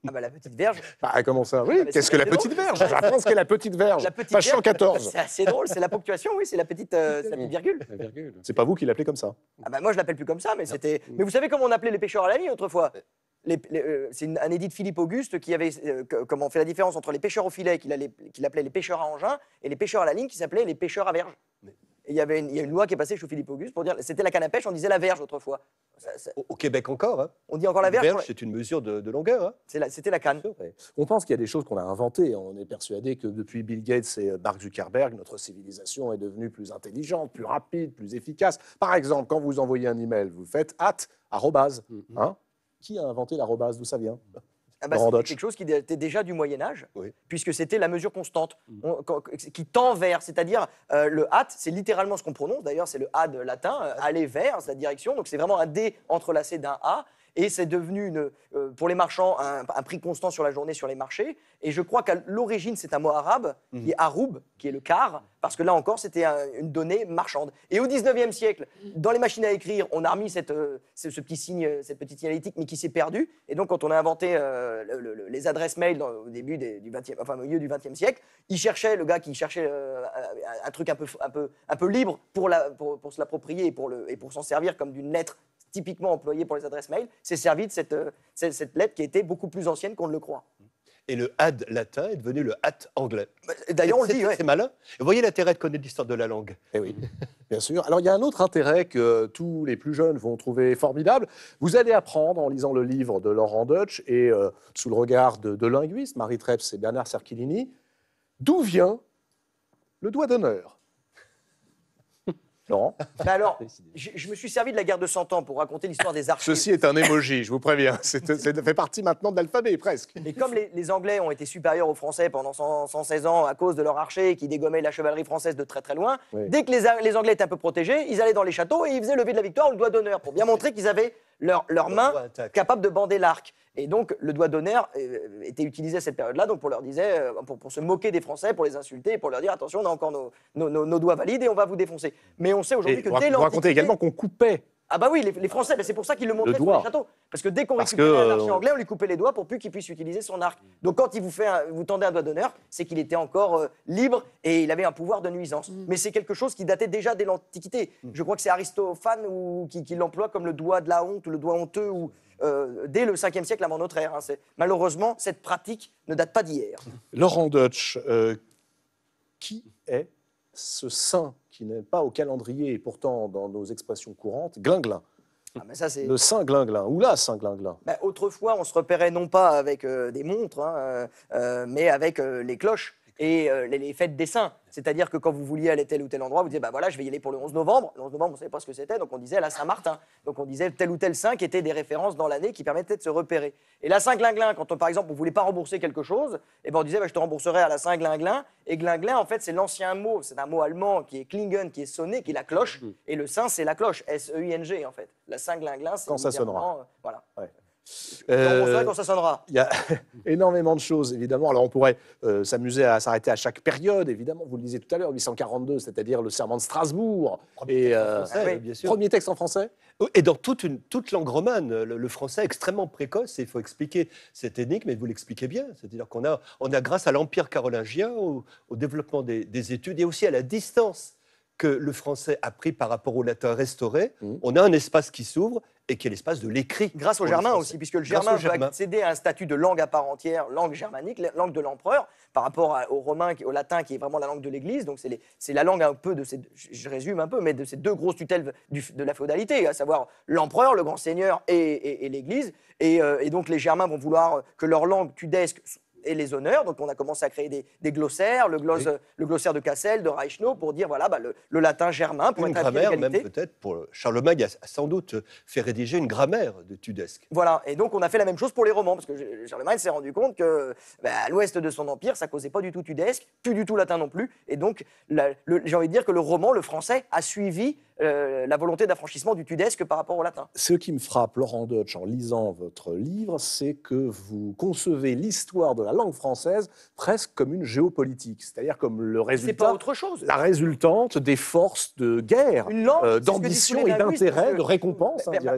ah bah la petite verge. Ah comment ça Oui, ah bah, qu'est-ce que la petite verge J'apprends ce qu'est la petite verge. La petite verge. C'est assez drôle, c'est la ponctuation, oui, c'est la petite, euh, la virgule. C'est pas vous qui l'appelez comme ça. Ah bah moi je l'appelle plus comme ça, mais c'était. Mais vous savez comment on appelait les pêcheurs à la ligne autrefois euh. Euh, c'est un édit de Philippe Auguste qui avait comment on fait la différence entre les pêcheurs au filet qu'il appelait les pêcheurs à engin et les pêcheurs à la ligne qui s'appelaient les pêcheurs à verge il y avait une, a une loi qui est passée chez Philippe Auguste pour dire c'était la canne à pêche, on disait la verge autrefois. Au, Québec encore. Hein. On dit encore la verge. c'est une mesure de, longueur. Hein. C'était la, canne. On pense qu'il y a des choses qu'on a inventées. On est persuadé que depuis Bill Gates et Mark Zuckerberg, notre civilisation est devenue plus intelligente, plus rapide, plus efficace. Par exemple, quand vous envoyez un email, vous faites hâte, mm-hmm. hein Qui a inventé l'arrobase D'où ça vient c'est ah bah, quelque chose qui était déjà du Moyen Âge, puisque c'était la mesure constante, mm. qui tend vers, c'est-à-dire euh, le hâte, c'est littéralement ce qu'on prononce, d'ailleurs c'est le ad latin, euh, aller vers, la direction, donc c'est vraiment un D entrelacé d'un A, et c'est devenu, une, euh, pour les marchands, un, prix constant sur la journée sur les marchés. Et je crois qu'à l'origine, c'est un mot arabe, mmh. qui est aroub, qui est le car parce que là encore, c'était une donnée marchande. Et au 19e siècle, dans les machines à écrire, on a remis cette, euh, ce, petit signe, euh, cette petite signalétique, mais qui s'est perdue. Et donc, quand on a inventé les adresses mail au début du 20e, enfin, au milieu du 20e siècle, il cherchait, le gars qui cherchait un, truc un peu, un peu, un peu libre pour, la, pour, se l'approprier et pour, le, et pour s'en servir comme d'une lettre typiquement employé pour les adresses mail, s'est servi de euh, cette, cette, lettre qui était beaucoup plus ancienne qu'on ne le croit et le had latin est devenu le hat anglais. Bah, d'ailleurs, on le dit, ouais. c'est malin. Vous voyez l'intérêt de connaître l'histoire de la langue. Eh oui, bien sûr. Alors, il y a un autre intérêt que tous les plus jeunes vont trouver formidable. Vous allez apprendre en lisant le livre de Laurent Deutsch et euh, sous le regard de, de linguistes, Marie Treps et Bernard Cerchilini, d'où vient le doigt d'honneur alors, je, me suis servi de la guerre de 100 ans pour raconter l'histoire des archers. Ceci est un émoji, je vous préviens. Ça fait partie maintenant de l'alphabet, presque. Mais comme les, Anglais ont été supérieurs aux Français pendant 100, 116 ans à cause de leur archers qui dégommaient la chevalerie française de très très loin, dès que les, les Anglais étaient un peu protégés, ils allaient dans les châteaux et ils faisaient lever de la victoire au doigt d'honneur pour bien montrer qu'ils avaient leurs leur mains capables de bander l'arc. Et donc, le doigt d'honneur euh, était utilisé à cette période-là, donc leur disait, euh, pour, pour, se moquer des Français, pour les insulter, pour leur dire attention, on a encore nos, doigts valides et on va vous défoncer. Mais on sait aujourd'hui que dès également qu'on coupait ah bah oui, les, Français, c'est pour ça qu'ils le montraient le sur les châteaux. Parce que dès qu'on récupérait un archer euh, anglais, on lui coupait les doigts pour plus qu'il puisse utiliser son arc. Mm. Donc quand il vous, fait un, vous tendez un doigt d'honneur, c'est qu'il était encore euh, libre et il avait un pouvoir de nuisance. Mm. Mais c'est quelque chose qui datait déjà dès l'Antiquité. Mm. Je crois que c'est Aristophane ou, qui, l'emploie comme le doigt de la honte ou le doigt honteux ou... Euh, dès le 5e siècle avant notre ère. Hein. Malheureusement, cette pratique ne date pas d'hier. Laurent Deutsch, qui est ce saint qui n'est pas au calendrier et pourtant dans nos expressions courantes, glinglin. Ah, le Saint-Glinglin, ou la Saint-Glinglin bah, Autrefois, on se repérait non pas avec euh, des montres, hein, euh, euh, mais avec les cloches et euh, les, fêtes des saints. C'est-à-dire que quand vous vouliez aller tel ou tel endroit, vous disiez, bah voilà, je vais y aller pour le 11 novembre. Le 11 novembre, on ne savait pas ce que c'était, donc on disait la Saint-Martin. Donc on disait tel ou tel saint qui était des références dans l'année qui permettaient de se repérer. Et la Saint-Glinglin, quand par exemple, on voulait pas rembourser quelque chose, et eh ben on disait, bah, je te rembourserai à la Saint-Glinglin. Et Glinglin, en fait, c'est l'ancien mot, c'est un mot allemand qui est Klingen, qui est sonné, qui est la cloche. Mm-hmm. Et le saint, c'est la cloche, S-E-I-N-G, en fait. La Saint-Glinglin, c'est. Quand ça sonnera. Euh, voilà. Euh, on quand ça sonnera. Il y a énormément de choses, évidemment. Alors, on pourrait euh, s'amuser à s'arrêter à chaque période, évidemment. Vous le disiez tout à l'heure, 842, c'est-à-dire le serment de Strasbourg. Premier et, euh, bien sûr. Premier texte en français et dans toute, toute langue romane, le, français est extrêmement précoce, il faut expliquer cette énigme, mais vous l'expliquez bien. C'est-à-dire qu'on a, on a, grâce à l'Empire carolingien, au, développement des, études et aussi à la distance que le français a pris par rapport au latin restauré, mmh. on a un espace qui s'ouvre et qui est l'espace de l'écrit. Grâce au germain aussi, puisque le germain va accéder à un statut de langue à part entière, langue germanique, langue de l'empereur, par rapport au romain, au latin, qui est vraiment la langue de l'Église. Donc c'est la langue un peu de ces, je résume un peu, mais de ces deux grosses tutelles de la féodalité, à savoir l'empereur, le grand seigneur et, l'Église. Et, euh, et, donc les Germains vont vouloir que leur langue tudesque et les honneurs. Donc on a commencé à créer des, glossaires, le, glossaire de Cassel, de Reichenau, pour dire voilà bah, le, latin germain pour une grammaire même peut-être pour Charlemagne a sans doute fait rédiger une grammaire de Tudesque. Voilà et donc on a fait la même chose pour les romans parce que Charlemagne s'est rendu compte que bah, à l'ouest de son empire ça causait pas du tout Tudesque, plus du tout latin non plus et donc j'ai envie de dire que le roman, le français a suivi euh, la volonté d'affranchissement du tudesque par rapport au latin. Ce qui me frappe, Laurent Deutsch, en lisant votre livre, c'est que vous concevez l'histoire de la langue française presque comme une géopolitique, c'est-à-dire comme le résultat. Pas autre chose. La résultante des forces de guerre, euh, d'ambition et d'intérêt, de récompense, hein, dirait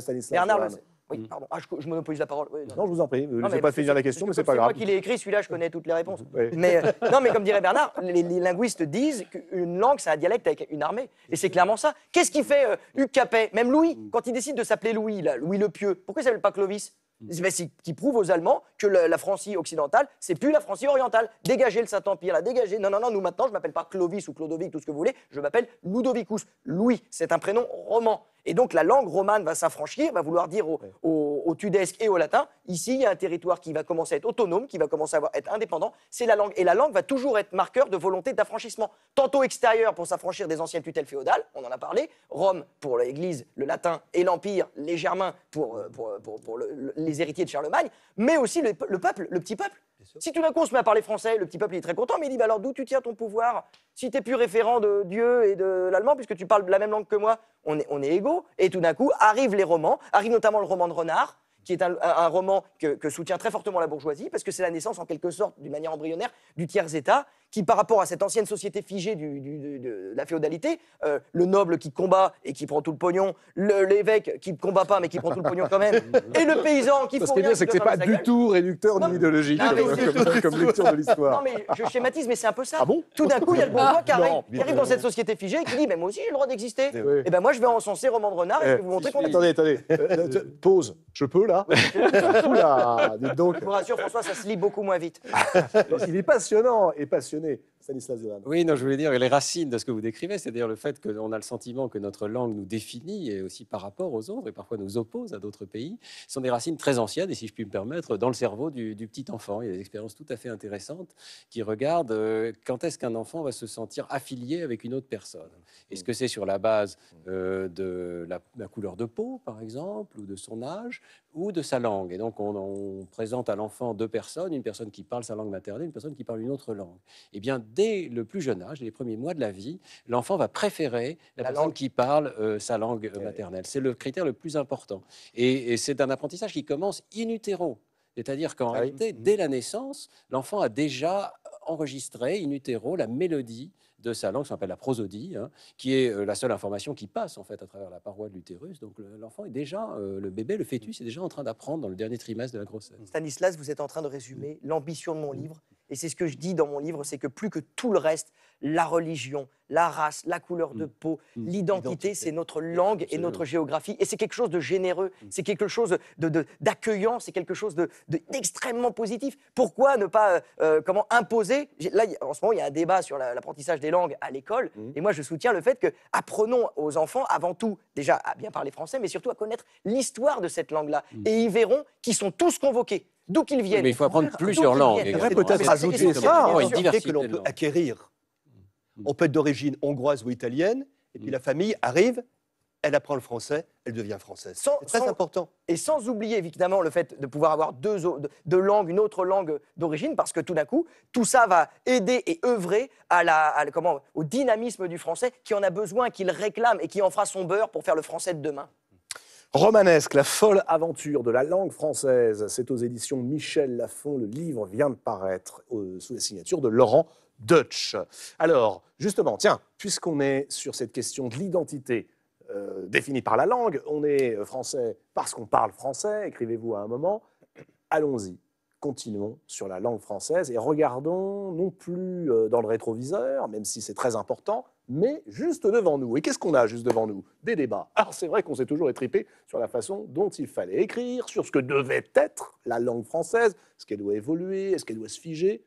oui, mm. pardon. Ah, je, monopolise la parole. non, je vous en prie. Ne pas finir la question, mais c'est pas grave. C'est moi qui l'ai écrit, celui-là, je connais toutes les réponses. Mm, mais, euh, non, mais comme dirait Bernard, les, linguistes disent qu'une langue, c'est un dialecte avec une armée. Et c'est clairement ça. Qu'est-ce qui fait euh, Capet Même Louis, mm. quand il décide de s'appeler Louis, Louis le Pieux, pourquoi il s'appelle pas Clovis mais c'est qui prouve aux Allemands que la Francie occidentale, c'est plus la Francie orientale. Dégagez le Saint-Empire, la dégagez. Non, non, non, nous maintenant, je m'appelle pas Clovis ou Clodovic, tout ce que vous voulez, je m'appelle Ludovicus. Louis, c'est un prénom roman. Et donc la langue romane va s'affranchir, va vouloir dire au, au, tudesque et au latin, ici il y a un territoire qui va commencer à être autonome, qui va commencer à être indépendant, c'est la langue. Et la langue va toujours être marqueur de volonté d'affranchissement, tantôt extérieur pour s'affranchir des anciennes tutelles féodales, on en a parlé, Rome pour l'Église, le latin et l'Empire, les Germains pour, euh, pour, les héritiers de Charlemagne, mais aussi le peuple, le petit peuple si tout d'un coup on se met à parler français, le petit peuple il est très content, mais il dit bah, alors d'où tu tiens ton pouvoir Si t'es plus référent de Dieu et de l'allemand, puisque tu parles la même langue que moi, on est, on est égaux. Et tout d'un coup arrivent les romans, arrive notamment le roman de Renard, qui est un, roman que, soutient très fortement la bourgeoisie, parce que c'est la naissance, en quelque sorte, d'une manière embryonnaire, du tiers-État, qui, par rapport à cette ancienne société figée de, la féodalité, euh, le noble qui combat et qui prend tout le pognon, l'évêque qui ne combat pas mais qui prend tout le pognon quand même, et le paysan qui fait rien. Ce qui bien, c'est que ce pas du tout réducteur ni idéologique euh, comme, lecture de l'histoire. Non, mais je schématise, mais c'est un peu ça. Ah tout d'un coup, il y a le bourgeois qui arrive, qui arrive dans cette société figée et qui dit mais Moi aussi, j'ai le droit d'exister. Et eh ben moi, je vais encenser Roman de Renard et je vais vous montrer qu'on Attendez, attendez. Euh, Pause. Je peux là donc. François, ça se lit beaucoup moins vite. Il est passionnant et passionné. Oui, non, je voulais dire les racines de ce que vous décrivez, c'est-à-dire le fait qu'on a le sentiment que notre langue nous définit et aussi par rapport aux autres et parfois nous oppose à d'autres pays, sont des racines très anciennes et si je puis me permettre, dans le cerveau du, petit enfant. Il y a des expériences tout à fait intéressantes qui regardent euh, quand est-ce qu'un enfant va se sentir affilié avec une autre personne. Est-ce que c'est sur la base euh, de la, couleur de peau, par exemple, ou de son âge, ou de sa langue Et donc on, présente à l'enfant deux personnes, une personne qui parle sa langue maternelle, une personne qui parle une autre langue. Et eh bien dès le plus jeune âge, les premiers mois de la vie, l'enfant va préférer la, personne qui parle euh, sa langue euh, euh. maternelle. C'est le critère le plus important. Et, c'est un apprentissage qui commence in utero. C'est-à-dire qu'en ah réalité, mmh. dès la naissance, l'enfant a déjà enregistré in utero la mélodie de sa langue, ce qu'on appelle la prosodie, hein, qui est la seule information qui passe en fait à travers la paroi de l'utérus. Donc l'enfant est déjà, le bébé, le fœtus est déjà en train d'apprendre dans le dernier trimestre de la grossesse. Stanislas, vous êtes en train de résumer l'ambition de mon mmh. livre, et c'est ce que je dis dans mon livre, c'est que plus que tout le reste, la religion, la race, la couleur de mm. peau, mm. l'identité, c'est notre langue et notre géographie. Et c'est quelque chose de généreux, mm. c'est quelque chose d'accueillant, de, c'est quelque chose d'extrêmement positif. Pourquoi ne pas euh, euh, comment imposer Là, en ce moment, il y a un débat sur l'apprentissage des langues à l'école. Et moi, je soutiens le fait que apprenons aux enfants, avant tout, déjà à bien parler français, mais surtout à connaître l'histoire de cette langue-là. Et ils verront qu'ils sont tous convoqués d'où qu'ils viennent. Mais il faut apprendre plusieurs langues. Il faudrait peut-être ajouter ça, hein. que l'on peut acquérir. Mm. On peut être d'origine hongroise ou italienne, et puis mm. la famille arrive, elle apprend le français, elle devient française. C'est très important. Et sans oublier évidemment le fait de pouvoir avoir deux, langues, une autre langue d'origine, parce que tout d'un coup, tout ça va aider et œuvrer au dynamisme du français qui en a besoin, qui le réclame et qui en fera son beurre pour faire le français de demain. Romanesque, la folle aventure de la langue française. C'est aux éditions Michel Laffont, Le livre vient de paraître euh, sous la signature de Laurent Deutsch. Alors, justement, tiens, puisqu'on est sur cette question de l'identité euh, définie par la langue, on est français parce qu'on parle français, écrivez-vous à un moment, allons-y continuons sur la langue française et regardons non plus euh, dans le rétroviseur, même si c'est très important, mais juste devant nous. Et qu'est-ce qu'on a juste devant nous Des débats. Alors c'est vrai qu'on s'est toujours étripé sur la façon dont il fallait écrire, sur ce que devait être la langue française, ce qu'elle doit évoluer, est-ce qu'elle doit se figer.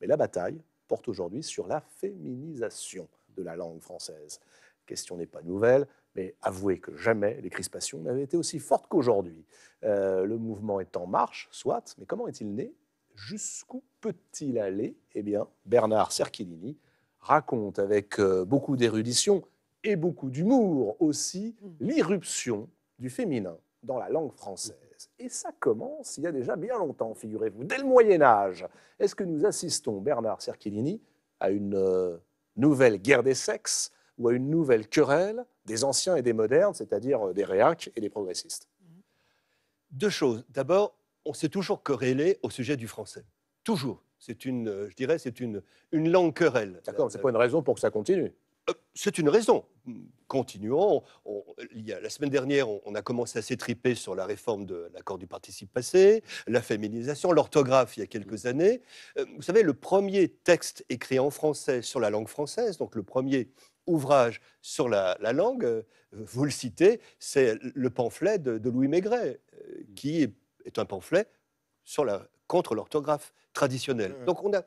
Mais la bataille porte aujourd'hui sur la féminisation de la langue française. Question n'est pas nouvelle, mais avouez que jamais les crispations n'avaient été aussi fortes qu'aujourd'hui. Euh, le mouvement est en marche, soit, mais comment est-il né Jusqu'où peut-il aller Eh bien, Bernard Cerchilini raconte avec euh, beaucoup d'érudition et beaucoup d'humour aussi mmh. l'irruption du féminin dans la langue française. Et ça commence il y a déjà bien longtemps, figurez-vous, dès le Moyen Âge. Est-ce que nous assistons, Bernard Cerchilini, à une euh, nouvelle guerre des sexes ou à une nouvelle querelle des anciens et des modernes, c'est-à-dire euh, des réacs et des progressistes mmh. Deux choses. D'abord, on s'est toujours querellé au sujet du français. Toujours. C'est une, euh, je dirais, c'est une, une langue querelle. D'accord, c'est pas une raison pour que ça continue. Euh, c'est une raison. Continuons. la semaine dernière, on, on a commencé à s'étriper sur la réforme de l'accord du participe passé, la féminisation, l'orthographe il y a quelques mmh. années. Vous savez, le premier texte écrit en français sur la langue française, donc le premier ouvrage sur la, langue, euh, vous le citez, c'est le pamphlet de, de Louis Maigret, euh, mm. qui est un pamphlet sur la, contre l'orthographe traditionnelle. Mm. Donc on, a,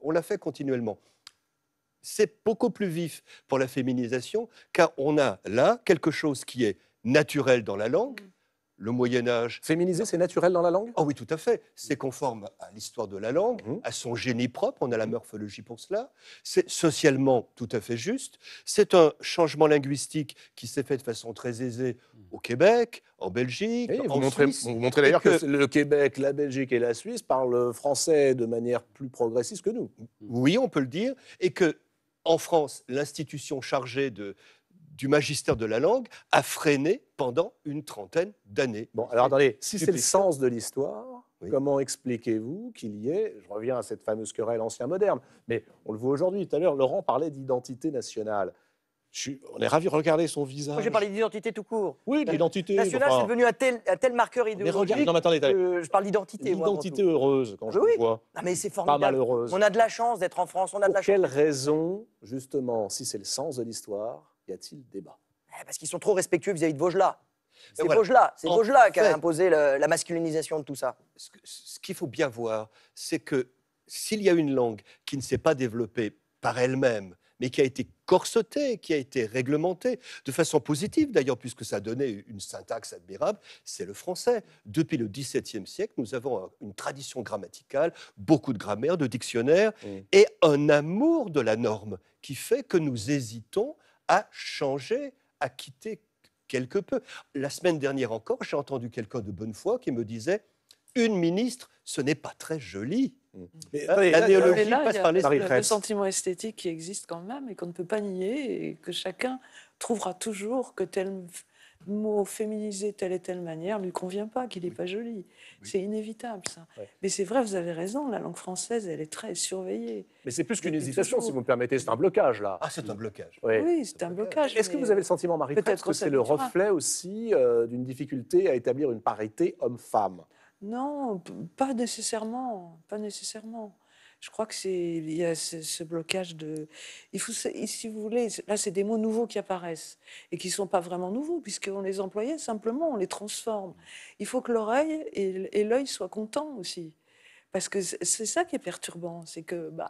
on l'a fait continuellement. C'est beaucoup plus vif pour la féminisation, car on a là quelque chose qui est naturel dans la langue, mm le Moyen Âge. Féminiser, c'est naturel dans la langue ah oui, tout à fait. C'est conforme à l'histoire de la langue, mmh. à son génie propre, on a la morphologie pour cela. C'est socialement tout à fait juste. C'est un changement linguistique qui s'est fait de façon très aisée au Québec, en Belgique, en Suisse. Vous d'ailleurs que, le Québec, la Belgique et la Suisse parlent français de manière plus progressiste que nous. Oui, on peut le dire. Et que en France, l'institution chargée de, du magistère de la langue a freiné pendant une trentaine d'années. Bon, alors attendez, si c'est le sens de l'histoire, Comment expliquez-vous qu'il y ait, je reviens à cette fameuse querelle ancien-moderne, mais on le voit aujourd'hui, tout à l'heure, Laurent parlait d'identité nationale. Je suis, on est ravi de regarder son visage. j'ai parlé d'identité tout court. Oui, l'identité. Nationale, c'est devenu un tel, un tel marqueur idéologique. non, je parle d'identité. L'identité heureuse, quand ah je vois. mais c'est formidable. malheureuse. On a de la chance d'être en France, on a de la chance. Quelle raison, justement, si c'est le sens de l'histoire, y a-t-il débat eh, Parce qu'ils sont trop respectueux vis-à-vis de Vosgelat. C'est voilà. c'est qui a imposé la masculinisation de tout ça. Ce, qu'il faut bien voir, c'est que s'il y a une langue qui ne s'est pas développée par elle-même, mais qui a été corsetée, qui a été réglementée, de façon positive d'ailleurs, puisque ça a une syntaxe admirable, c'est le français. Depuis le XVIIe siècle, nous avons une tradition grammaticale, beaucoup de grammaire, de dictionnaire, mm. et un amour de la norme qui fait que nous hésitons a changé, a quitté quelque peu. La semaine dernière encore, j'ai entendu quelqu'un de bonne foi qui me disait une ministre, ce n'est pas très joli. Mm. Hein, Mais, la néologie par le sentiment esthétique qui existe quand même et qu'on ne peut pas nier et que chacun trouvera toujours que tel mot féminisé telle et telle manière lui convient pas, qu'il n'est pas joli. C'est inévitable, ça. Mais c'est vrai, vous avez raison, la langue française, elle est très surveillée. Mais c'est plus qu'une hésitation, si vous me permettez, c'est un blocage, là. Ah, c'est un blocage. Oui, c'est un blocage. Est-ce que vous avez le sentiment, marie que c'est le reflet aussi euh, d'une difficulté à établir une parité homme-femme Non, pas nécessairement, pas nécessairement. Je crois que c'est il y a ce, blocage de. Il faut, si vous voulez, là c'est des mots nouveaux qui apparaissent et qui sont pas vraiment nouveaux puisqu'on les employait simplement, on les transforme. Il faut que l'oreille et, et l'œil soient contents aussi. Parce que c'est ça qui est perturbant, c'est que bah,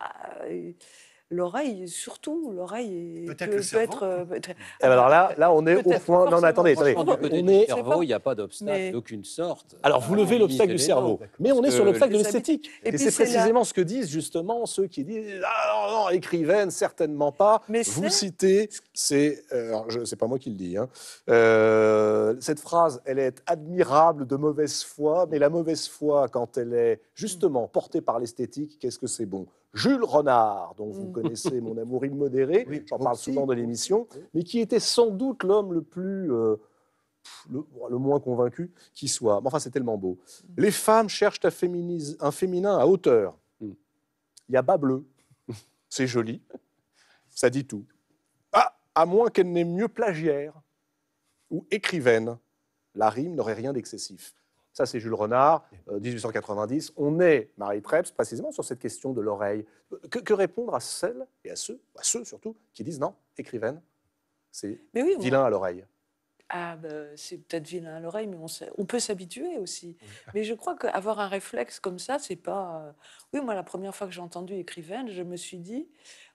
l'oreille, surtout, l'oreille peut, être. Euh, peut eh ben alors là, là, on est au point. Non, attendez, attendez. cerveau, il n'y a pas d'obstacle d'aucune sorte. Alors vous levez l'obstacle du cerveau, mais on est sur l'obstacle de l'esthétique. Et, c'est précisément ce que disent justement ceux qui disent ah, non, non, écrivaine, certainement pas. vous citez, c'est. Euh, je c'est pas moi qui le dis. Hein. Euh, cette phrase, elle est admirable de mauvaise foi, mais la mauvaise foi, quand elle est justement portée par l'esthétique, qu'est-ce que c'est bon Jules Renard, dont vous mm. connaissez mon amour immodéré, j'en parle souvent de l'émission, mais qui était sans doute l'homme le plus. Euh, le, moins convaincu qui soit. enfin, c'est tellement beau. Mm. Les femmes cherchent un, un féminin à hauteur. Mm. Il y a bas bleu. C'est joli. Ça dit tout. Ah, à moins qu'elle n'ait mieux plagiaire ou écrivaine. La rime n'aurait rien d'excessif. Ça, c'est Jules Renard, 1890. Euh, on est, Marie Treps, précisément sur cette question de l'oreille. Que, répondre à celles et à ceux, à ceux surtout, qui disent non, écrivaine, c'est vilain à l'oreille ah, bah, c'est peut-être vilain à l'oreille, mais on, on peut s'habituer aussi. Mais je crois qu'avoir un réflexe comme ça, c'est pas. Euh, oui, moi, la première fois que j'ai entendu écrivaine, je me suis dit,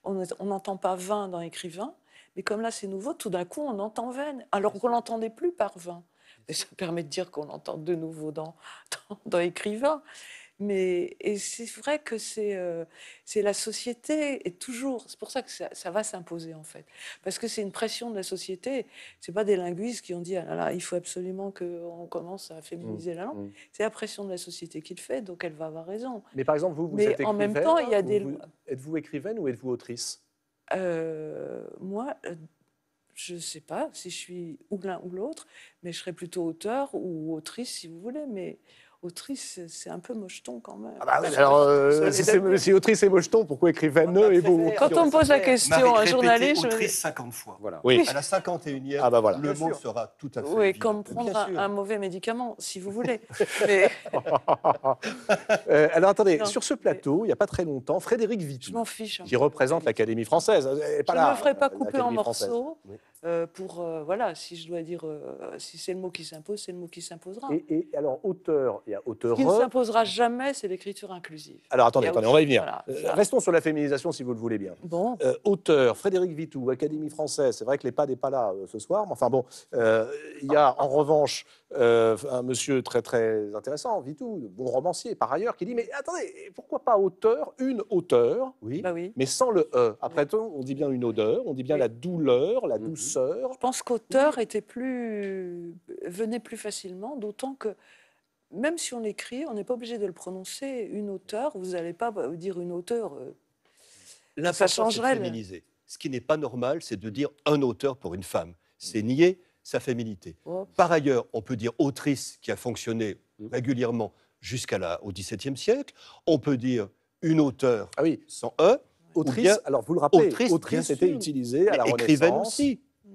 on n'entend pas vin dans écrivain, mais comme là, c'est nouveau, tout d'un coup, on entend veine, alors qu'on l'entendait plus par vin ça permet de dire qu'on l'entend de nouveau dans, dans, Écrivain. Mais et c'est vrai que c'est euh, c'est la société et toujours c'est pour ça que ça, va s'imposer en fait parce que c'est une pression de la société c'est pas des linguistes qui ont dit ah là il faut absolument qu'on commence à féminiser mmh, la langue mmh. c'est la pression de la société qui le fait donc elle va avoir raison mais par exemple vous vous mais êtes en même temps il y a des êtes-vous écrivaine ou êtes-vous autrice euh, moi euh, je ne sais pas si je suis ou l'un ou l'autre, mais je serais plutôt auteur ou autrice, si vous voulez. Mais Autrice, c'est un peu mocheton quand même. Ah bah alors, euh, si, autrice et mocheton, pourquoi nous et vous Quand on pose la question à un journaliste. Autrice 50 fois. Voilà. Oui. À la 51e, ah bah le mot sera tout à fait. Oui, comme prendre un, mauvais médicament, si vous voulez. Euh, alors attendez, sur ce plateau, il n'y a pas très longtemps, Frédéric Vitch hein. qui représente l'Académie française, pas je ne me ferai pas couper en morceaux. Euh, pour, euh, voilà, si je dois dire, euh, si c'est le mot qui s'impose, c'est le mot qui s'imposera. Et, alors, auteur, il y a auteur. Ce qui ne s'imposera jamais, c'est l'écriture inclusive. Alors, attendez, attendez, on va y venir. Restons sur la féminisation, si vous le voulez bien. Bon. auteur, Frédéric Vitou, Académie française, c'est vrai que pas n'est pas là ce soir, mais enfin bon, il y a en revanche euh, un monsieur très très intéressant, Vitou, bon romancier par ailleurs, qui dit mais attendez, pourquoi pas auteur, une auteur, bah oui, mais sans le e. Après tout, on dit bien une odeur, on dit bien la douleur, la mhm. douceur. Je pense qu'auteur était plus venait plus facilement, d'autant que même si on l'écrit, on n'est pas obligé de le prononcer une auteur. Vous n'allez pas bah, dire une auteur. Euh, ça changerait. Ce qui n'est pas normal, c'est de dire un auteur pour une femme. C'est nier sa féminité. Par ailleurs, on peut dire autrice qui a fonctionné mm. régulièrement jusqu'au XVIIe siècle. On peut dire une auteure ah sans E. Autrice, alors vous le rappelez, autrice, était utilisée à la écrivaine aussi. Mm.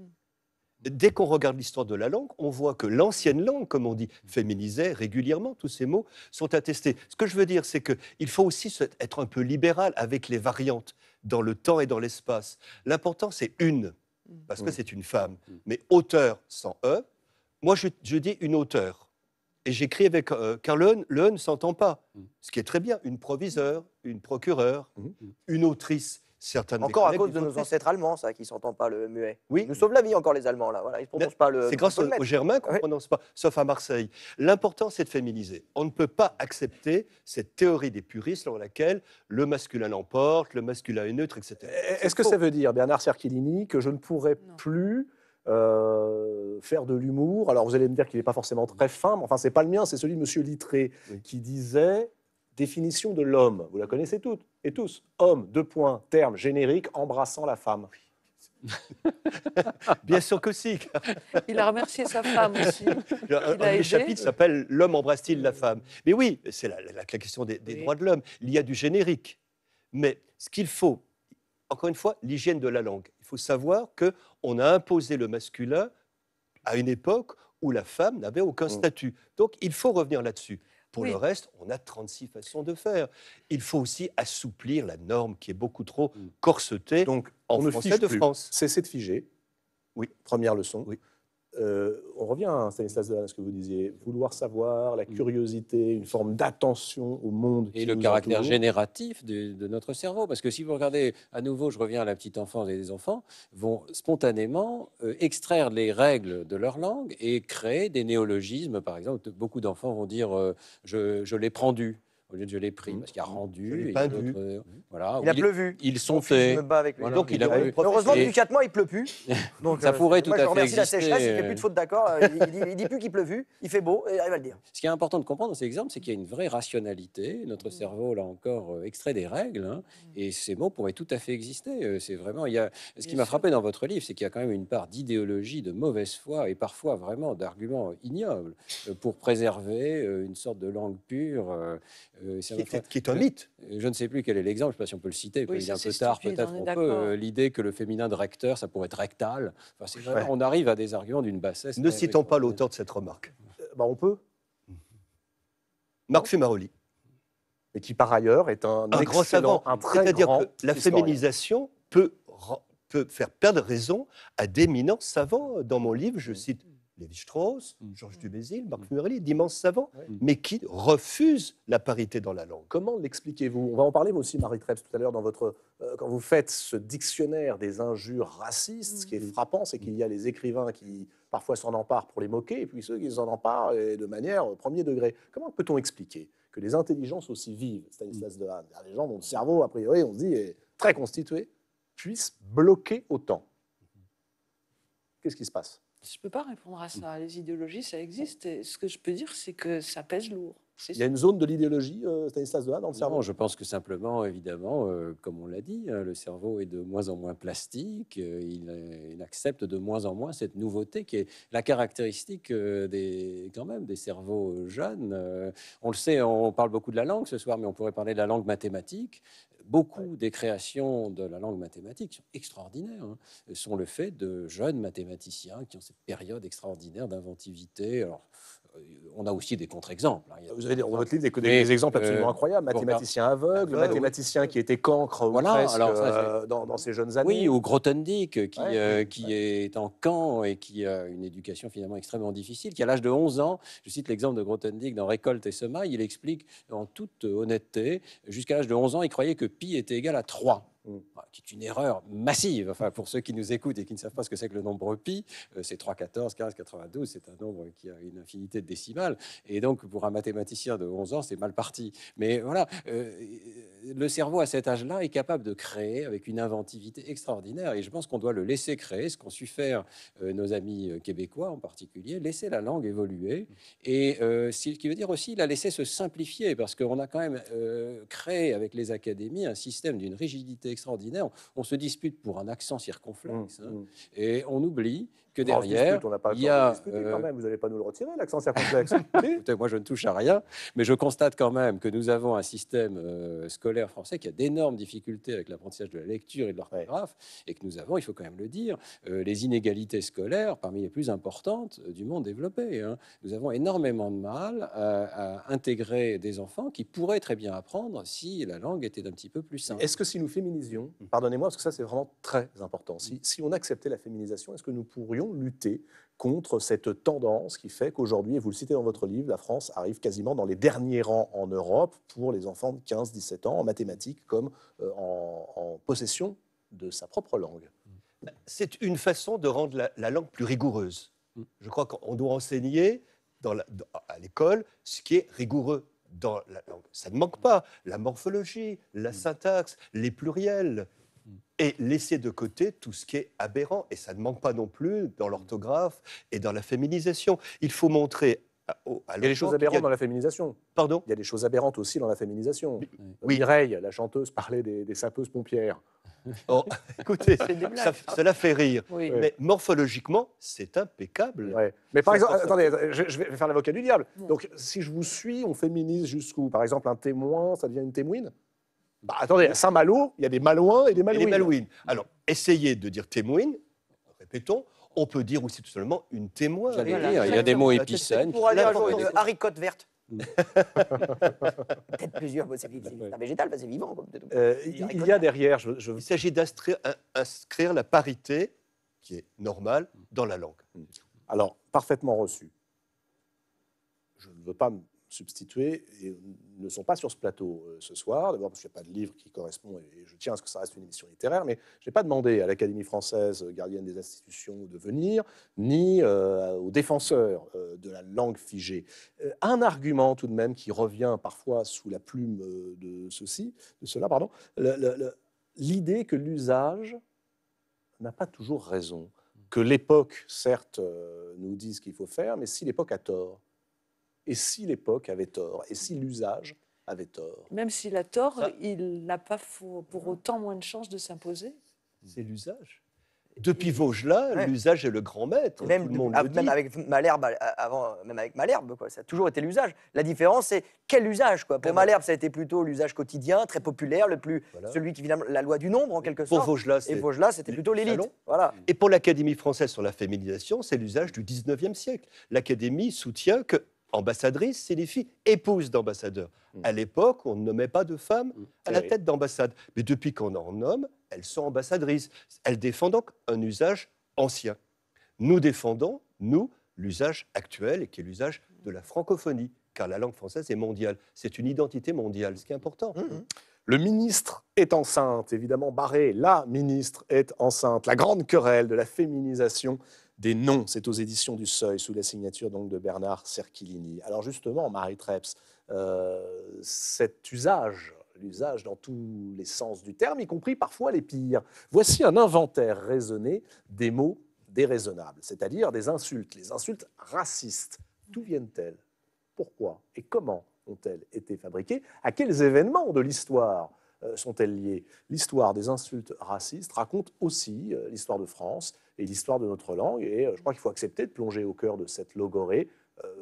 Dès qu'on regarde l'histoire de la langue, on voit que l'ancienne langue, comme on dit, féminisait régulièrement, tous ces mots sont attestés. Ce que je veux dire, c'est qu'il faut aussi être un peu libéral avec les variantes dans le temps et dans l'espace. L'important, c'est une. Mm. parce que c'est une femme. Mm. Mais auteur sans E, moi je, dis une auteur. Et j'écris avec. E, car le ne s'entend pas. Mm. Ce qui est très bien. Une proviseur, une procureure, une autrice. Encore à cause de nos ancêtres allemands, ça, qui s'entend pas le muet. Oui. nous sauve la vie encore les Allemands là. Voilà, ils prononcent pas le. C'est grâce aux Germains qu'on ne prononce pas, sauf à Marseille. L'important, c'est de féminiser. On ne peut pas accepter cette théorie des puristes selon laquelle le masculin l'emporte, le masculin est neutre, etc. Eh, eh, est-ce que ça veut dire, Bernard Cerchilini, que je ne pourrais plus euh, faire de l'humour. Alors vous allez me dire qu'il n'est pas forcément très fin, mais enfin c'est pas le mien, c'est celui de M. Littré qui disait définition de l'homme, vous la connaissez toutes et tous. Homme, deux points, terme générique, embrassant la femme. Bien sûr que si. Il a remercié sa femme aussi. un des s'appelle L'homme embrasse-t-il la femme Mais oui, c'est la, question des, droits de l'homme. Il y a du générique. Mais ce qu'il faut, encore une fois, l'hygiène de la langue. Il faut savoir qu'on a imposé le masculin à une époque où la femme n'avait aucun mm. statut. Donc il faut revenir là-dessus. Pour le reste, on a 36 façons de faire. Il faut aussi assouplir la norme qui est beaucoup trop mm. corsetée. Donc, en on de plus. France. Cessez de figer. Oui. Première leçon. Oui. Euh, on revient à ce que vous disiez, vouloir savoir, la mm. curiosité, une forme d'attention au monde. Et le caractère génératif de, notre cerveau. Parce que si vous regardez, à nouveau, je reviens à la petite enfance et les enfants, vont spontanément euh, extraire les règles de leur langue et créer des néologismes. Par exemple, beaucoup d'enfants vont dire euh, je, je l'ai prendu au lieu de je l'ai pris, mm. parce qu'il a mm. rendu. Pas Il a euh, mm. Ils sont faits. donc il, Heureusement, depuis 4 mois, il pleut plus. Donc, ça euh, pourrait tout à fait exister. la sécheresse, il ne fait plus de faute d'accord. Euh, il, ne dit plus qu'il pleut vu, il fait beau, et il va le dire. Ce qui est important de comprendre dans ces exemples, c'est qu'il y a une vraie rationalité. Notre cerveau, là encore, extrait des règles. Hein, et ces mots pourraient tout à fait exister. C'est vraiment. Il y a... Ce qui m'a frappé dans votre livre, c'est qu'il y a quand même une part d'idéologie, de mauvaise foi, et parfois vraiment d'arguments ignobles pour préserver une sorte de langue pure euh, qui, est un mythe. Euh, je, ne sais plus quel est l'exemple, je ne sais pas si on peut le citer, il un peu tard peut-être peut. Euh, l'idée que le féminin de recteur, ça pourrait être rectal. On arrive à des arguments d'une bassesse. Ne citons pas l'auteur de cette remarque. Bah, on peut. Marc Fumaroli, et qui par ailleurs est un, grand savant, un très C'est-à-dire que la féminisation peut, peut faire perdre raison à d'éminents savants. Dans mon livre, je mm. cite Lévi-Strauss, mm. Georges Dubézil, Marc Murelli, mm. d'immenses savants, mais qui refusent la parité dans la langue. Comment l'expliquez-vous On va en parler, aussi, Marie Treps, tout à l'heure, dans votre euh, quand vous faites ce dictionnaire des injures racistes. Ce qui est mm. frappant, c'est qu'il y a les écrivains qui parfois s'en emparent pour les moquer, et puis ceux qui s'en emparent et de manière au euh, premier degré. Comment peut-on expliquer que les intelligences aussi vives, Stanislas mmh. Dehaene, les gens dont le cerveau, a priori, on se dit, est très constitué, puissent bloquer autant mm-hmm. Qu'est-ce qui se passe je ne peux pas répondre à ça. Les idéologies, ça existe. Et ce que je peux dire, c'est que ça pèse lourd. Il y a une zone de l'idéologie, euh, Stanislas dans le non, cerveau Je pense que simplement, évidemment, euh, comme on l'a dit, hein, le cerveau est de moins en moins plastique, euh, euh, il, accepte de moins en moins cette nouveauté qui est la caractéristique des, quand même des cerveaux jeunes. on le sait, on parle beaucoup de la langue ce soir, mais on pourrait parler de la langue mathématique beaucoup des créations de la langue mathématique sont extraordinaires, hein. sont le fait de jeunes mathématiciens qui ont cette période extraordinaire d'inventivité on a aussi des contre-exemples. Hein. Vous avez dans votre livre des, exemples absolument euh, incroyables. Mathématicien aveugle, mathématicien qui était cancre euh, dans, ses jeunes années. Oui, ou Grothendieck, euh, qui, est en camp et qui a une éducation finalement extrêmement difficile, qui à l'âge de 11 ans, je cite l'exemple de Grothendieck dans Récolte et Semaille, il explique en toute honnêteté, jusqu'à l'âge de 11 ans, il croyait que pi était égal à 3 qui est une erreur massive. Enfin, pour ceux qui nous écoutent et qui ne savent pas ce que c'est que le nombre pi, euh, c'est 3, 14, 15, 92, c'est un nombre qui a une infinité de décimales. Et donc, pour un mathématicien de 11 ans, c'est mal parti. Mais voilà, euh, le cerveau à cet âge-là est capable de créer avec une inventivité extraordinaire. Et je pense qu'on doit le laisser créer, ce qu'ont su faire euh, nos amis québécois en particulier, laisser la langue évoluer. Et ce qui veut dire aussi la laisser se simplifier, parce qu'on a quand même créé avec les académies un système d'une rigidité extraordinaire. On, se dispute pour un accent circonflexe mmh, hein, mmh. et on oublie que derrière, il y a... Euh, vous n'allez pas nous le retirer, l'accent circonflexe. moi, je ne touche à rien, mais je constate quand même que nous avons un système euh, scolaire français qui a d'énormes difficultés avec l'apprentissage de la lecture et de l'orthographe, et que nous avons, il faut quand même le dire, euh, les inégalités scolaires parmi les plus importantes du monde développé. Hein. Nous avons énormément de mal à, intégrer des enfants qui pourraient très bien apprendre si la langue était d'un petit peu plus simple. Est-ce que si nous féminisions, hmm. pardonnez-moi, parce que ça, c'est vraiment très important, si, si on acceptait la féminisation, est-ce que nous pourrions lutter contre cette tendance qui fait qu'aujourd'hui, et vous le citez dans votre livre, la France arrive quasiment dans les derniers rangs en Europe pour les enfants de 15-17 ans en mathématiques comme euh, en, possession de sa propre langue. C'est une façon de rendre la, langue plus rigoureuse. Mm. Je crois qu'on doit enseigner à l'école ce qui est rigoureux dans la langue. Ça ne manque pas. La morphologie, la mm. syntaxe, les pluriels, et laisser de côté tout ce qui est aberrant. Et ça ne manque pas non plus dans l'orthographe et dans la féminisation. Il faut montrer les il y a des choses aberrantes dans la féminisation. Pardon Il y a des choses aberrantes aussi dans la féminisation. Oui. Mireille, la chanteuse, parlait des, sapeuses pompières. Oh, écoutez, ça, hein. cela fait rire. Oui. Mais morphologiquement, c'est impeccable. Mais par exemple, attendez, je, vais faire l'avocat du diable. Donc, si je vous suis, on féminise jusqu'où Par exemple, un témoin, ça devient une témoine bah, attendez, à Saint-Malo, il y a des Malouins et des Malouines. Alors, essayez de dire témoin, répétons, on peut dire aussi tout simplement une témoin. il y a des mots épicènes. Pour aller à une haricote verte. Peut-être plusieurs mots. C'est un végétal, ben, c'est vivant. Euh, il y a derrière. Je, Il s'agit d'inscrire la parité, qui est normale, dans la langue. Alors, parfaitement reçu. Je ne veux pas substituer et ne sont pas sur ce plateau euh, ce soir. D'abord parce qu'il n'y a pas de livre qui correspond et je tiens à ce que ça reste une émission littéraire, mais je n'ai pas demandé à l'Académie française, euh, gardienne des institutions, de venir, ni euh, aux défenseurs de la langue figée. un argument tout de même qui revient parfois sous la plume de ceci, de cela, pardon, l'idée que l'usage n'a pas toujours raison, que l'époque, certes, nous dit ce qu'il faut faire, mais si l'époque a tort, et si l'époque avait tort Et si l'usage avait tort Même s'il a tort, il n'a pas pour autant moins de chances de s'imposer. C'est l'usage. Depuis Vosges-là, l'usage est le grand maître. Même, ah, avec Malherbe, euh, avant, même avec Malherbe, quoi, ça a toujours été l'usage. La différence, c'est quel usage. Quoi. Pour Malherbe, ça a été plutôt l'usage quotidien, très populaire, le plus, celui qui finalement la loi du nombre en quelque sorte. et Vosges-là, c'était plutôt l'élite. Voilà. Et pour l'Académie française sur la féminisation, c'est l'usage du 19e siècle. L'Académie soutient que ambassadrice, c'est les filles épouses d'ambassadeurs. Hmm. À l'époque, on ne nommait pas de femmes hmm, à la tête d'ambassade. Mais depuis qu'on en nomme, elles sont ambassadrices. Elles défendent donc un usage ancien. Nous défendons, nous, l'usage actuel, qui est l'usage de la francophonie, car la langue française est mondiale. C'est une identité mondiale, ce qui est important. Hmm. Le ministre est enceinte, évidemment, Barré, la ministre est enceinte. La grande querelle de la féminisation des noms. C'est aux éditions du Seuil, sous la signature donc de Bernard Cerchilini. Alors justement, Marie Treps, euh, cet usage, l'usage dans tous les sens du terme, y compris parfois les pires. Voici un inventaire raisonné des mots déraisonnables, c'est-à-dire des insultes, les insultes racistes. D'où viennent-elles Pourquoi Et comment ont-elles été fabriquées À quels événements de l'histoire euh, sont-elles liées L'histoire des insultes racistes raconte aussi euh, l'histoire de France et l'histoire de notre langue. Et euh, je crois qu'il faut accepter de plonger au cœur de cette logorée,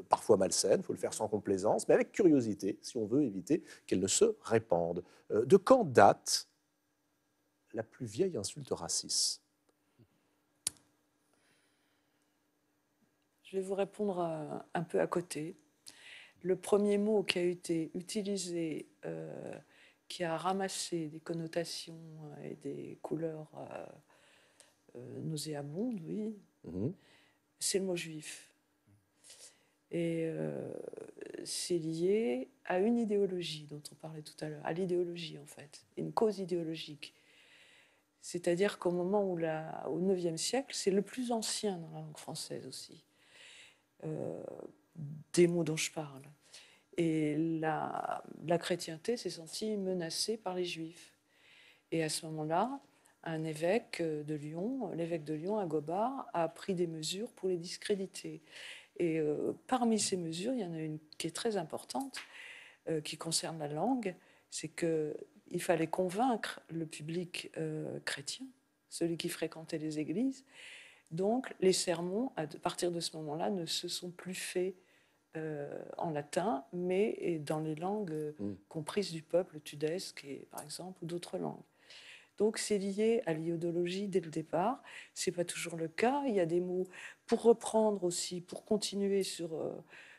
parfois malsaine, il faut le faire sans complaisance, mais avec curiosité, si on veut éviter qu'elle ne se répande. de quand date la plus vieille insulte raciste Je vais vous répondre un peu à côté. Le premier mot qui a été utilisé qui a ramassé des connotations euh, et des couleurs euh, euh, nauséabondes, oui, mhm. c'est le mot juif. Et c'est lié à une idéologie dont on parlait tout à l'heure, à l'idéologie en fait, une cause idéologique. C'est-à-dire qu'au moment où la, au e siècle, c'est le plus ancien dans la langue française aussi, des mots dont je parle. Et la, chrétienté s'est sentie menacée par les juifs. Et à ce moment-là, un évêque de Lyon, l'évêque de Lyon, Agobard, a pris des mesures pour les discréditer. Et euh, parmi ces mesures, il y en a une qui est très importante, euh, qui concerne la langue, c'est qu'il fallait convaincre le public euh, chrétien, celui qui fréquentait les églises. Donc les sermons, à partir de ce moment-là, ne se sont plus faits euh, en latin, mais dans les langues euh, mm. comprises du peuple tudesque, et, par exemple, ou d'autres langues. Donc c'est lié à l'idéologie dès le départ. n'est pas toujours le cas. Il y a des mots pour reprendre aussi, pour continuer sur euh,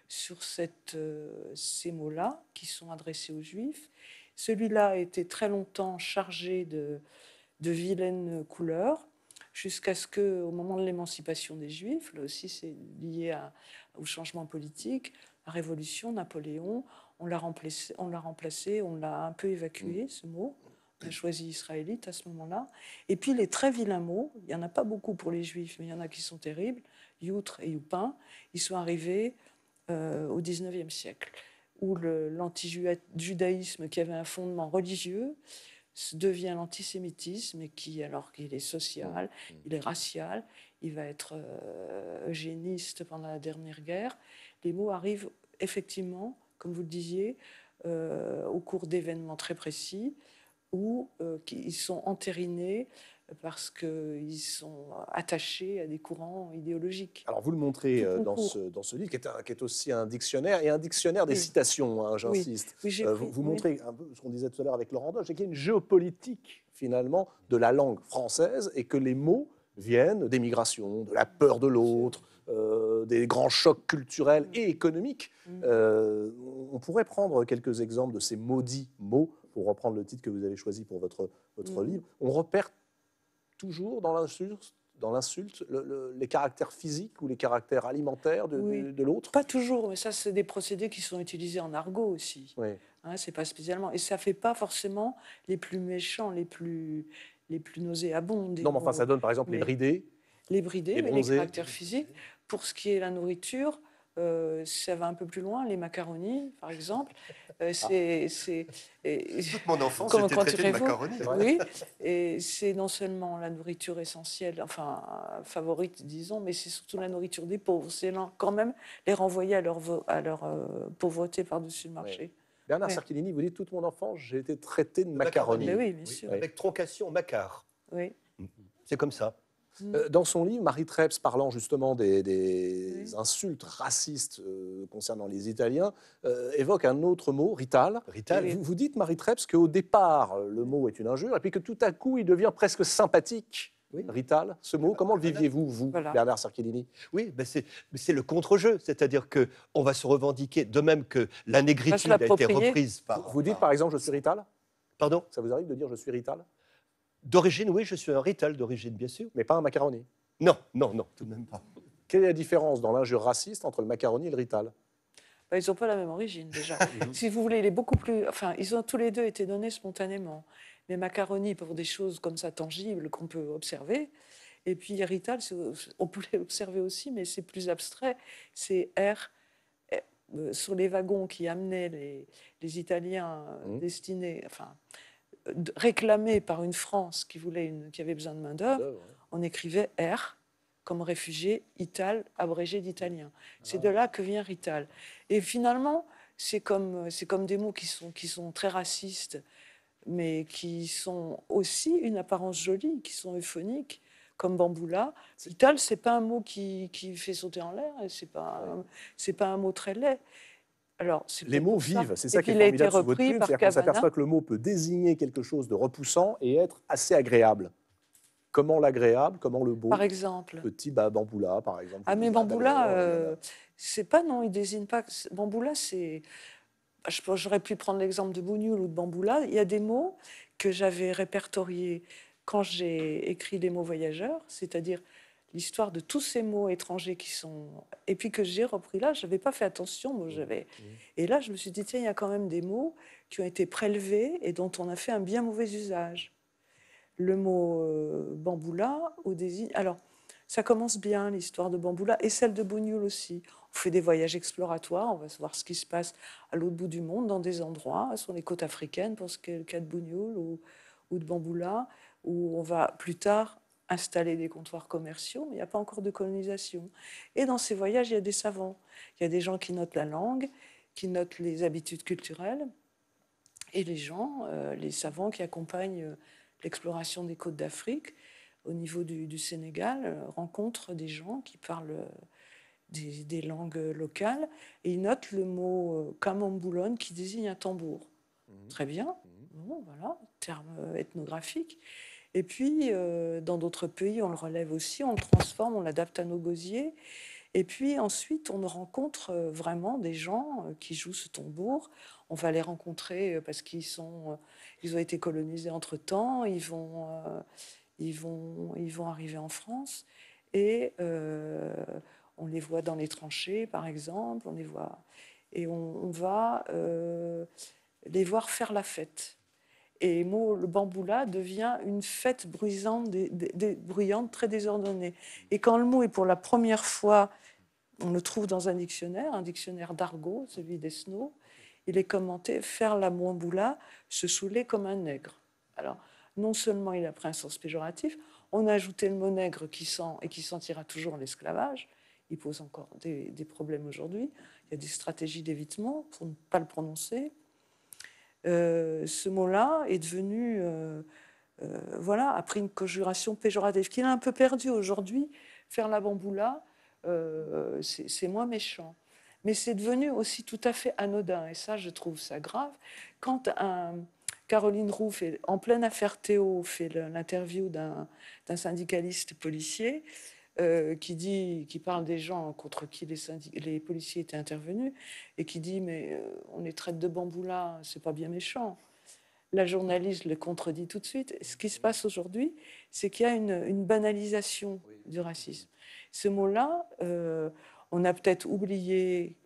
sur ces mots-là qui sont adressés aux Juifs. Celui-là était très longtemps chargé de, de vilaines couleurs jusqu'à ce que, au moment de l'émancipation des Juifs, là aussi c'est lié à, au changement politique, la Révolution, Napoléon, on l'a remplacé, on l'a, remplacé, on l'a un peu évacué, mm. ce mot. On a choisi israélite à ce moment-là. Et puis les très vilains mots, il n'y en a pas beaucoup pour les juifs, mais il y en a qui sont terribles, youtre et youpin, ils sont arrivés euh, au 19e siècle, où le, l'antijudaïsme qui avait un fondement religieux devient l'antisémitisme et qui, alors qu'il est social, mm. Mm. il est racial, il va être eugéniste pendant la dernière guerre. Les mots arrivent effectivement, comme vous le disiez, euh, au cours d'événements très précis où euh, ils sont entérinés parce qu'ils sont attachés à des courants idéologiques. Alors vous le montrez euh, dans ce, dans ce, livre, qui est, aussi un dictionnaire, et un dictionnaire des citations, hein, j'insiste. Euh, vous, montrez un peu ce qu'on disait tout à l'heure avec Laurent Doge, c'est qu'il y a une géopolitique finalement de la langue française, et que les mots viennent des migrations, de la peur de l'autre, euh, des grands chocs culturels et mm. économiques. Mm. on pourrait prendre quelques exemples de ces maudits mots, pour reprendre le titre que vous avez choisi pour votre, votre mm. livre. On repère toujours dans l'insulte dans l'insulte, les caractères physiques ou les caractères alimentaires de, l'autre Pas toujours, mais ça, c'est des procédés qui sont utilisés en argot aussi. Oui. Hein, c'est pas spécialement. Et ça fait pas forcément les plus méchants, les plus, les plus nauséabonds. Non, mais enfin, ça donne par exemple les bridés. Les bridés, mais les caractères physiques. Pour ce qui est la nourriture, euh, ça va un peu plus loin, les macaronis, par exemple. Euh, ah. c'est, ah. mon enfance était traitée de macaronis. Oui, et c'est non seulement la nourriture essentielle, enfin favorite, disons, mais c'est surtout la nourriture des pauvres. C'est quand même les renvoyer à leur, à leur euh, pauvreté par-dessus le marché. Bernard oui. vous dites toute mon enfance, j'ai été traité de, macaroni. macaronis. Oui, bien sûr. Avec troncation macar. Oui. C'est comme ça. Mmh. Euh, dans son livre, Marie Treps, parlant justement des, insultes racistes euh, concernant les Italiens, euh, évoque un autre mot, rital. Vous, dites, Marie Treps, qu'au départ, le mot est une injure, et puis que tout à coup, il devient presque sympathique. Oui. Rital, ce mot, comment le viviez-vous, vous, Bernard Sarkellini Oui, ben c'est le contre-jeu, c'est-à-dire qu'on va se revendiquer, de même que la négritude a été reprise par... vous dites par exemple, je suis Rital Pardon Ça vous arrive de dire je suis Rital D'origine, oui, je suis un rital d'origine, bien sûr, mais pas un macaroni. Non, non, non, tout de même pas. Quelle est la différence dans l'injure raciste entre le macaroni et le rital ben, ils n'ont pas la même origine déjà. Mhm. si vous voulez, il beaucoup plus. Enfin, ils ont tous les deux été donnés spontanément. Mais macaroni pour des choses comme ça tangibles qu'on peut observer. Et puis rital, on pouvait l'observer aussi, mais c'est plus abstrait. C'est R euh, sur les wagons qui amenaient les, Italiens mhm. destinés, enfin réclamé par une France qui, voulait qui avait besoin de main-d'œuvre, on écrivait R comme réfugié, Ital, abrégé d'italien. Ah. C'est de là que vient Rital. Et finalement, c'est comme, comme des mots qui sont, qui sont très racistes, mais qui sont aussi une apparence jolie, qui sont euphoniques, comme bamboula. Ital, c'est pas un mot qui, fait sauter en l'air, c'est pas, c'est pas un mot très laid. Alors, les mots vivent, c'est ça qui est formidable sur votre plume, cest à qu'on s'aperçoit que le mot peut désigner quelque chose de repoussant et être assez agréable. Comment l'agréable, comment le beau Par exemple Petit bamboula, par exemple. Ah, mais ah, euh, bamboula, c'est pas non, il désigne pas. Bamboula, c'est. Bah, j'aurais pu prendre l'exemple de bougnoul ou de bamboula. Il y a des mots que j'avais répertoriés quand j'ai écrit les mots voyageurs, c'est-à-dire l'histoire de tous ces mots étrangers qui sont. Et puis que j'ai repris là, je n'avais pas fait attention, moi mm. j'avais. Mm. Et là, je me suis dit, tiens, il y a quand même des mots qui ont été prélevés et dont on a fait un bien mauvais usage. Le mot euh, bamboula, au désigne. Alors, ça commence bien, l'histoire de bamboula, et celle de Bougnoul aussi. On fait des voyages exploratoires, on va savoir ce qui se passe à l'autre bout du monde, dans des endroits, sur les côtes africaines, pour ce qui est le cas de Bougnoul ou, ou de bamboula, où on va plus tard installer des comptoirs commerciaux, mais il n'y a pas encore de colonisation. Et dans ces voyages, il y a des savants. Il y a des gens qui notent la langue, qui notent les habitudes culturelles, et les gens, euh, les savants qui accompagnent euh, l'exploration des côtes d'Afrique au niveau du, Sénégal, euh, rencontrent des gens qui parlent des, langues locales, et ils notent le mot camamboulon qui désigne un tambour. Mmh. Très bien, mmh. bon, voilà, terme ethnographique. Et puis, euh, dans d'autres pays, on le relève aussi, on le transforme, on l'adapte à nos gosiers. Et puis ensuite, on rencontre euh, vraiment des gens euh, qui jouent ce tambour. On va les rencontrer parce qu'ils ont été colonisés entre-temps, ils vont, ils, vont, ils vont arriver en France. Et on les voit dans les tranchées, par exemple, on les voit. Et on va les voir faire la fête. Et le le bamboula devient une fête bruyante, très désordonnée. Et quand le mot est pour la première fois, on le trouve dans un dictionnaire, un dictionnaire d'argot, celui des il est commenté faire la bamboula, se saouler comme un nègre. Alors, non seulement il a pris un sens péjoratif, on a ajouté le mot nègre qui sent et qui sentira toujours l'esclavage. Il pose encore des problèmes aujourd'hui. Il y a des stratégies d'évitement pour ne pas le prononcer. Euh, ce mot-là est devenu, euh, euh, voilà, après une conjuration péjorative qu'il a un peu perdu aujourd'hui. Faire la bamboula, c'est moins méchant. Mais c'est devenu aussi tout à fait anodin, et ça, je trouve ça grave. Quand Caroline Roux, en pleine affaire Théo, fait l'interview d'un syndicaliste policier, euh, qui, dit, qui parle des gens contre qui les, policiers étaient intervenus et qui dit Mais euh, on les traite de bamboula, c'est pas bien méchant. La journaliste le contredit tout de suite. Ce qui se passe aujourd'hui, c'est qu'il y a une, banalisation du racisme. Ce mot-là, euh, on a peut-être oublié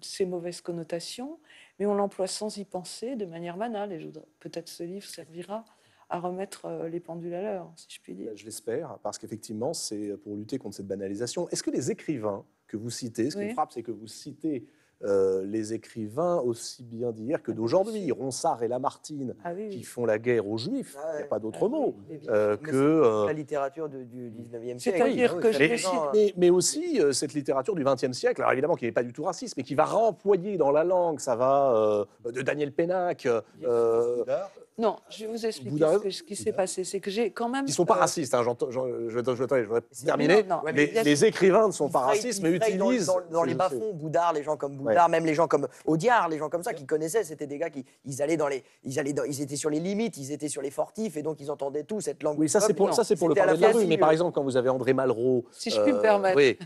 ses mauvaises connotations, mais on l'emploie sans y penser de manière banale. Et peut-être ce livre servira à remettre euh, les pendules à l'heure, si je puis dire. Bah, je l'espère, parce qu'effectivement, c'est pour lutter contre cette banalisation. Est-ce que les écrivains que vous citez, ce qui me frappe, c'est que vous citez euh, les écrivains aussi bien d'hier que ah, d'aujourd'hui, Ronsard et Lamartine, ah qui font la guerre aux Juifs, ah il a pas d'autre mot, euh, que... Euh, la littérature du 19e siècle. C'est-à-dire que je cite, hein. mais, aussi cette littérature du 20e siècle, alors évidemment qui n'est pas du tout raciste, mais qui va remployer dans la langue, ça va de Daniel Pénac... Non, je vous expliquer ce, qui s'est passé. C'est que j'ai quand même. Ils ne sont pas racistes, hein, je, vais terminer. mais les, écrivains ne sont pas racistes, mais utilisent. Dans, dans les bas-fonds, Boudard, les gens comme Boudard, même les gens comme Audiard, les gens comme ça qui connaissaient, c'était des gars qui ils allaient dans les, ils allaient dans, ils étaient sur les limites, ils étaient sur les fortifs et donc ils entendaient tout cette langue. Oui, ça c'est pour ça c'est pour le parler de la rue. Mais par exemple, quand vous avez André Malraux, si je puis me euh, permettre,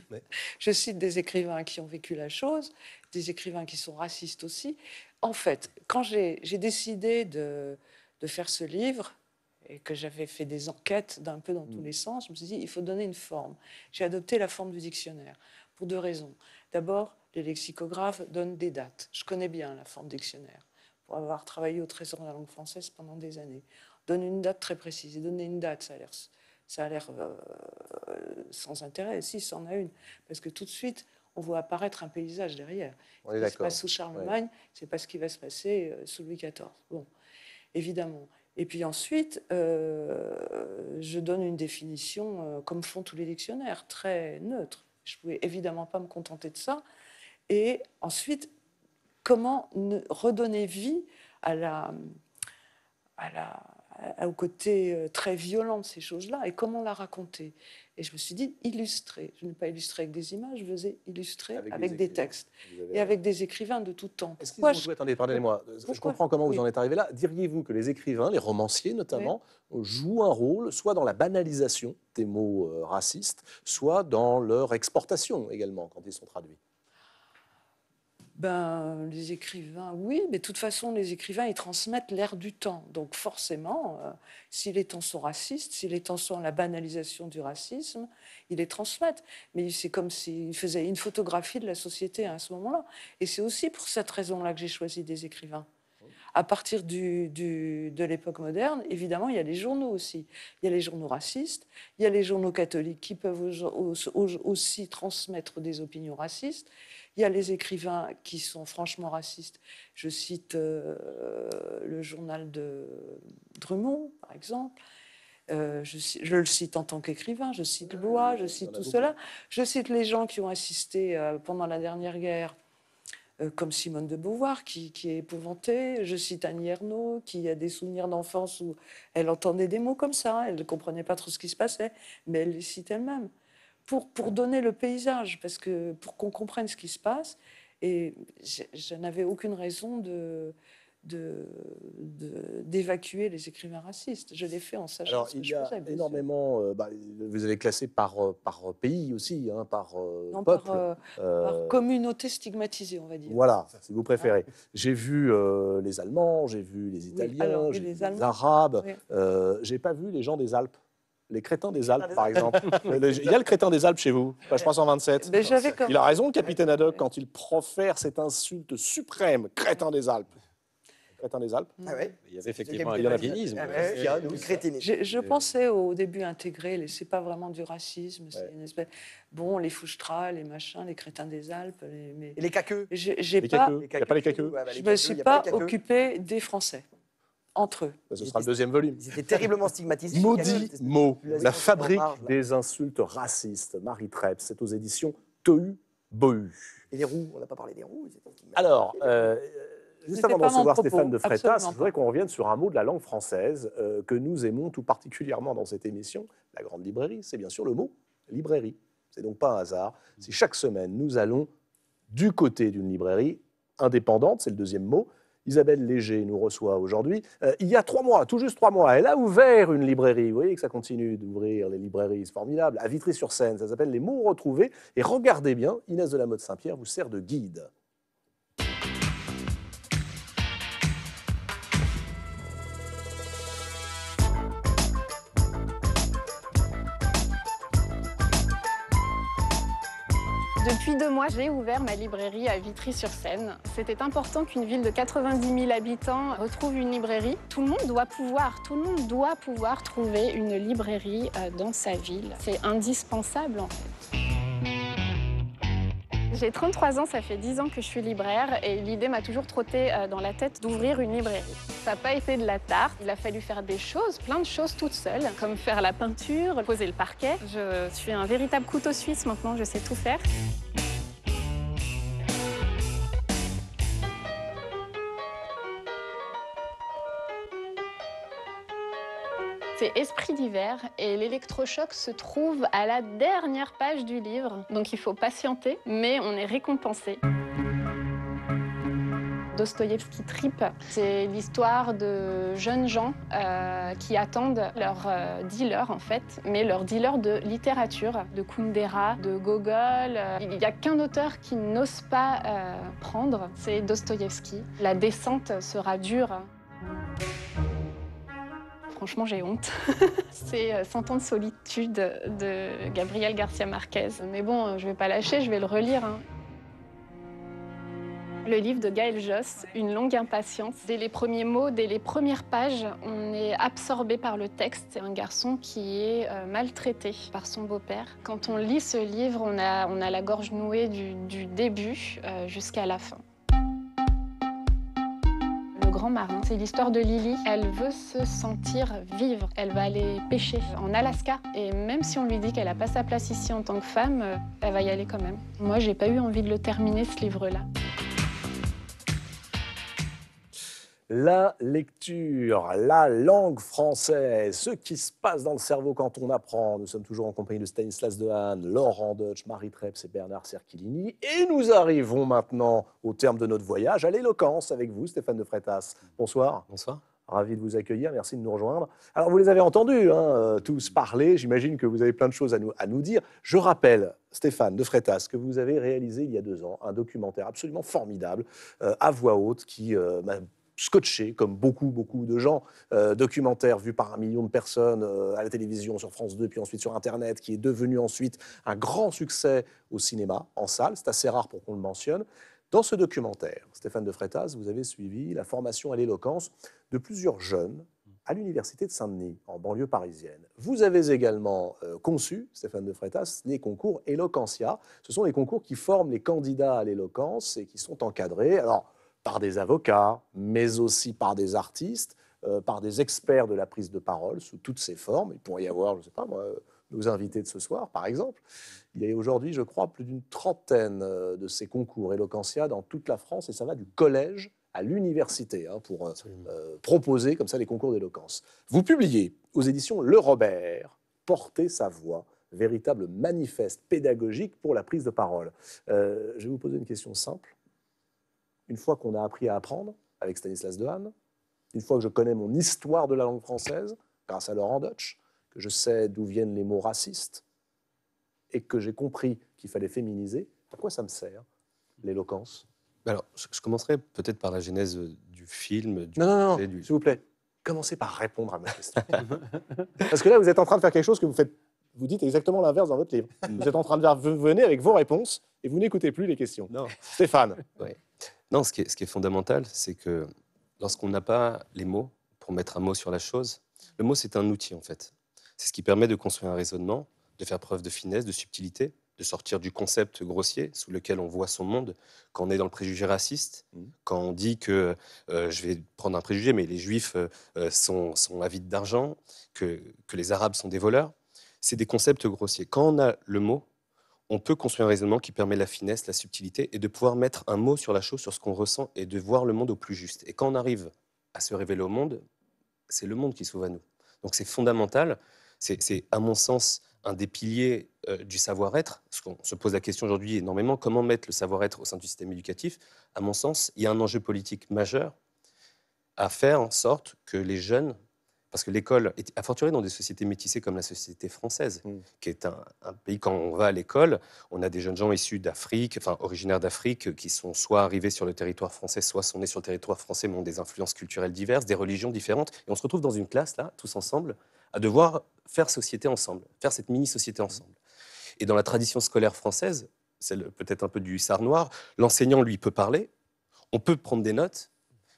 je cite des écrivains qui ont vécu la chose, des écrivains qui sont racistes aussi. En fait, quand j'ai décidé de, faire ce livre, et que j'avais fait des enquêtes d'un peu dans tous mm. les sens, je me suis dit, il faut donner une forme. J'ai adopté la forme du dictionnaire pour deux raisons. D'abord, les lexicographes donnent des dates. Je connais bien la forme dictionnaire, pour avoir travaillé au Trésor de la langue française pendant des années. Donne une date très précise. Et donner une date, ça a l'air, ça a l'air euh, sans intérêt. Si, ça en a une. Parce que tout de suite, on voit apparaître un paysage derrière. ce qui se passe sous Charlemagne, Ce c'est pas ce qui va se passer euh, sous Louis XIV. Bon, évidemment. Et puis ensuite, euh, je donne une définition, comme font tous les dictionnaires, très neutre. Je pouvais évidemment pas me contenter de ça, et ensuite comment redonner vie à la, au côté euh, très violent de ces choses-là et comment la raconter. Et je me suis dit illustrer. Je n'ai pas illustré avec des images, je faisais illustrer avec, des, textes et avec des écrivains de tout temps. je... Attendez, moi Je comprends comment vous en êtes arrivé là. Diriez-vous que les écrivains, les romanciers notamment, jouent un rôle soit dans la banalisation des mots euh, racistes, soit dans leur exportation également quand ils sont traduits ben, les écrivains, oui, mais de toute façon, les écrivains, ils transmettent l'air du temps. Donc forcément, euh, si les temps sont racistes, si les temps sont la banalisation du racisme, ils les transmettent. Mais c'est comme s'ils faisaient une photographie de la société à ce moment-là. Et c'est aussi pour cette raison-là que j'ai choisi des écrivains. À partir de l'époque moderne, évidemment, il y a les journaux aussi. Il y a les journaux racistes, il y a les journaux catholiques qui peuvent aussi transmettre des opinions racistes. Il y a les écrivains qui sont franchement racistes. Je cite euh, le journal de Drummond, par exemple. Euh, je, le cite en tant qu'écrivain, je cite Bois, je cite tout cela. Je cite les gens qui ont assisté euh, pendant la dernière guerre, comme Simone de Beauvoir, qui, est épouvantée. Je cite Annie Ernaux, qui a des souvenirs d'enfance où elle entendait des mots comme ça, elle ne comprenait pas trop ce qui se passait, mais elle les cite elle-même pour, pour donner le paysage, parce que, pour qu'on comprenne ce qui se passe. Et je, n'avais aucune raison de, d'évacuer les écrivains racistes. Je l'ai fait en sachant que y a énormément. Euh, bah, vous avez classé par, euh, par pays aussi, hein, euh, par peuple. Par, communauté stigmatisée, on va dire. Voilà, si vous préférez. Hein j'ai vu les Allemands, j'ai vu les Italiens, les vu les Arabes. j'ai pas vu les gens des Alpes. Les crétins des Alpes, par exemple. Euh, il y a le crétin des Alpes chez vous, page euh, en 27. il a raison, le capitaine Haddock, quand il profère cette insulte suprême, crétin des Alpes. Crétin des Alpes ah Il y avait effectivement un crétinisme. Ah je, pensais au début intégré, c'est pas vraiment du racisme, une espèce. Bon, les Fouchtras, les machins, les crétins des Alpes. Les, mais... les caqueux Il n'y a pas les caqueux. Bah, je me suis pas, occupé des Français entre eux. Bah, ce sera le deuxième volume. Ils terriblement stigmatisés. Maudit mot, la fabrique des insultes racistes. Marie Trepp, c'est aux éditions Tohu Bohu. Et les roues, on n'a pas parlé des roues. Alors, euh, juste avant de recevoir Stéphane de Freitas, je voudrais qu'on revienne sur un mot de la langue française euh, que nous aimons tout particulièrement dans cette émission, la grande librairie. C'est bien sûr le mot librairie. C'est donc pas un hasard si chaque semaine nous allons du côté d'une librairie indépendante, c'est le deuxième mot, Isabelle Léger nous reçoit aujourd'hui. Euh, il y a trois mois, tout juste trois mois, elle a ouvert une librairie. Vous voyez que ça continue d'ouvrir les librairies, c'est formidable. À Vitry-sur-Seine, ça s'appelle Les mots retrouvés. Et regardez bien, Inès de la Motte Saint-Pierre vous sert de guide. deux mois, j'ai ouvert ma librairie à Vitry-sur-Seine. C'était important qu'une ville de 90 000 habitants retrouve une librairie. Tout le monde doit pouvoir, tout le monde doit pouvoir trouver une librairie euh, dans sa ville. C'est indispensable en fait. J'ai 33 ans, ça fait 10 ans que je suis libraire et l'idée m'a toujours trotté euh, dans la tête d'ouvrir une librairie. Ça n'a pas été de la tarte, il a fallu faire des choses, plein de choses toute seule, comme faire la peinture, poser le parquet. Je suis un véritable couteau suisse maintenant, je sais tout faire. C'est Esprit d'hiver et l'électrochoc se trouve à la dernière page du livre. Donc il faut patienter, mais on est récompensé. Dostoïevski Trip. C'est l'histoire de jeunes gens euh, qui attendent leur euh, dealer, en fait, mais leur dealer de littérature, de Kundera, de Gogol. Euh, il n'y a qu'un auteur qui n'ose pas prendre, c'est Dostoïevski. La descente sera dure franchement, j'ai honte. c'est 100 euh, ans de solitude de Gabriel Garcia Marquez. Mais bon, euh, je vais pas lâcher, je vais le relire. Hein. Le livre de Gaël Josse, Une longue impatience. Dès les premiers mots, dès les premières pages, on est absorbé par le texte. C'est un garçon qui est euh, maltraité par son beau-père. Quand on lit ce livre, on a, on a la gorge nouée du début jusqu'à la fin grand marin. C'est l'histoire de Lily. Elle veut se sentir vivre. Elle va aller pêcher en Alaska. Et même si on lui dit qu'elle n'a pas sa place ici en tant que femme, euh, elle va y aller quand même. Moi, j'ai pas eu envie de le terminer, ce livre-là la lecture, la langue française, ce qui se passe dans le cerveau quand on apprend. Nous sommes toujours en compagnie de Stanislas Dehaene, Laurent Deutsch, Marie Treps et Bernard Cerchilini. Et nous arrivons maintenant au terme de notre voyage à l'éloquence avec vous, Stéphane de Freitas. Bonsoir. Bonsoir. Ravi de vous accueillir, merci de nous rejoindre. Alors vous les avez entendus, hein, euh, tous parler, j'imagine que vous avez plein de choses à nous, à nous dire. Je rappelle, Stéphane de Freitas que vous avez réalisé il y a deux ans un documentaire absolument formidable euh, à voix haute qui euh, m'a scotché, comme beaucoup, beaucoup de gens, euh, documentaire vu par un million de personnes euh, à la télévision, sur France 2, puis ensuite sur Internet, qui est devenu ensuite un grand succès au cinéma, en salle. C'est assez rare pour qu'on le mentionne. Dans ce documentaire, Stéphane de Freitas, vous avez suivi la formation à l'éloquence de plusieurs jeunes à l'Université de Saint-Denis, en banlieue parisienne. Vous avez également euh, conçu, Stéphane de Freitas, les concours Eloquentia. Ce sont les concours qui forment les candidats à l'éloquence et qui sont encadrés. Alors, par des avocats, mais aussi par des artistes, euh, par des experts de la prise de parole sous toutes ses formes. Il pourrait y avoir, je ne sais pas moi, nos invités de ce soir, par exemple. Il y a aujourd'hui, je crois, plus d'une trentaine euh, de ces concours éloquentia dans toute la France, et ça va du collège à l'université hein, pour euh, proposer comme ça les concours d'éloquence. Vous publiez aux éditions Le Robert, Porter sa voix, véritable manifeste pédagogique pour la prise de parole. je vais vous poser une question simple une fois qu'on a appris à apprendre avec Stanislas Dehaene, une fois que je connais mon histoire de la langue française, grâce à Laurent Deutsch, que je sais d'où viennent les mots racistes, et que j'ai compris qu'il fallait féminiser, à quoi ça me sert, l'éloquence Alors, je commencerai peut-être par la genèse du film. Du non, non, non, s'il vous plaît, commencez par répondre à ma question. Parce que là, vous êtes en train de faire quelque chose que vous faites. Vous dites exactement l'inverse dans votre livre. Vous êtes en train de venir venez avec vos réponses et vous n'écoutez plus les questions. Non. Stéphane. Oui. Non, ce qui est, fondamental, c'est que lorsqu'on n'a pas les mots pour mettre un mot sur la chose, le mot, c'est un outil, en fait. C'est ce qui permet de construire un raisonnement, de faire preuve de finesse, de subtilité, de sortir du concept grossier sous lequel on voit son monde, quand on est dans le préjugé raciste, mmh. quand on dit que, euh, je vais prendre un préjugé, mais les juifs euh, euh, sont, avides d'argent, que les arabes sont des voleurs, c'est des concepts grossiers. Quand on a le mot, on peut construire un raisonnement qui permet la finesse, la subtilité, et de pouvoir mettre un mot sur la chose, sur ce qu'on ressent, et de voir le monde au plus juste. Et quand on arrive à se révéler au monde, c'est le monde qui sauve à nous. Donc c'est fondamental, c'est à mon sens un des piliers euh, du savoir-être. Parce qu'on se pose la question aujourd'hui énormément, comment mettre le savoir-être au sein du système éducatif À mon sens, il y a un enjeu politique majeur à faire en sorte que les jeunes parce que l'école, est fortiori dans des sociétés métissées comme la société française, mm. qui est un, pays, quand on va à l'école, on a des jeunes gens issus d'Afrique, enfin originaires d'Afrique, qui sont soit arrivés sur le territoire français, soit sont nés sur le territoire français, mais ont des influences culturelles diverses, des religions différentes. Et on se retrouve dans une classe, là, tous ensemble, à devoir faire société ensemble, faire cette mini-société mm. ensemble. Et dans la tradition scolaire française, celle peut-être un peu du hussard noir, l'enseignant, lui, peut parler, on peut prendre des notes,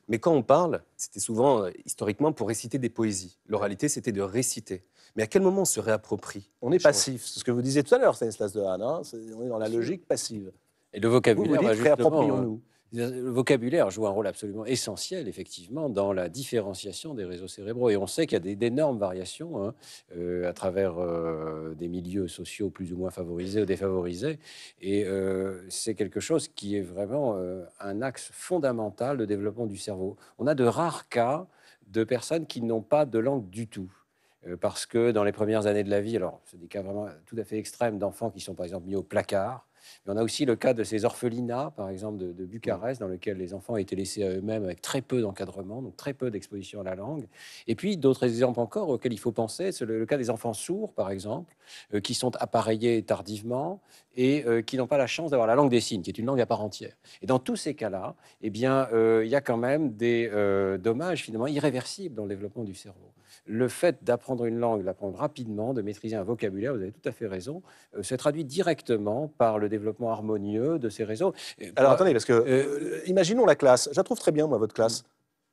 mais quand on parle, c'était souvent euh, historiquement pour réciter des poésies. L'oralité, c'était de réciter. Mais à quel moment on se réapproprie On est passif. C'est ce que vous disiez tout à l'heure, Stanislas de hein. on est dans la logique passive. Et le vocabulaire, vous, bah, euh, le vocabulaire joue un rôle absolument essentiel, effectivement, dans la différenciation des réseaux cérébraux. Et on sait qu'il y a d'énormes variations hein, euh, à travers euh, des milieux sociaux plus ou moins favorisés ou défavorisés. Et euh, c'est quelque chose qui est vraiment un axe fondamental de développement du cerveau. On a de rares cas de personnes qui n'ont pas de langue du tout parce que dans les premières années de la vie, alors c'est des cas vraiment tout à fait extrêmes d'enfants qui sont par exemple mis au placard, mais on a aussi le cas de ces orphelinats, par exemple, de, Bucarest, dans lesquels les enfants étaient laissés à eux-mêmes avec très peu d'encadrement, donc très peu d'exposition à la langue. Et puis d'autres exemples encore auxquels il faut penser, c'est le, cas des enfants sourds, par exemple, euh, qui sont appareillés tardivement et euh, qui n'ont pas la chance d'avoir la langue des signes, qui est une langue à part entière. Et dans tous ces cas-là, eh bien, euh, il y a quand même des dommages finalement irréversibles dans le développement du cerveau le fait d'apprendre une langue, d'apprendre rapidement, de maîtriser un vocabulaire, vous avez tout à fait raison, euh, se traduit directement par le développement harmonieux de ces réseaux. Alors attendez, parce que euh, euh, imaginons la classe. Je trouve très bien, moi, votre classe.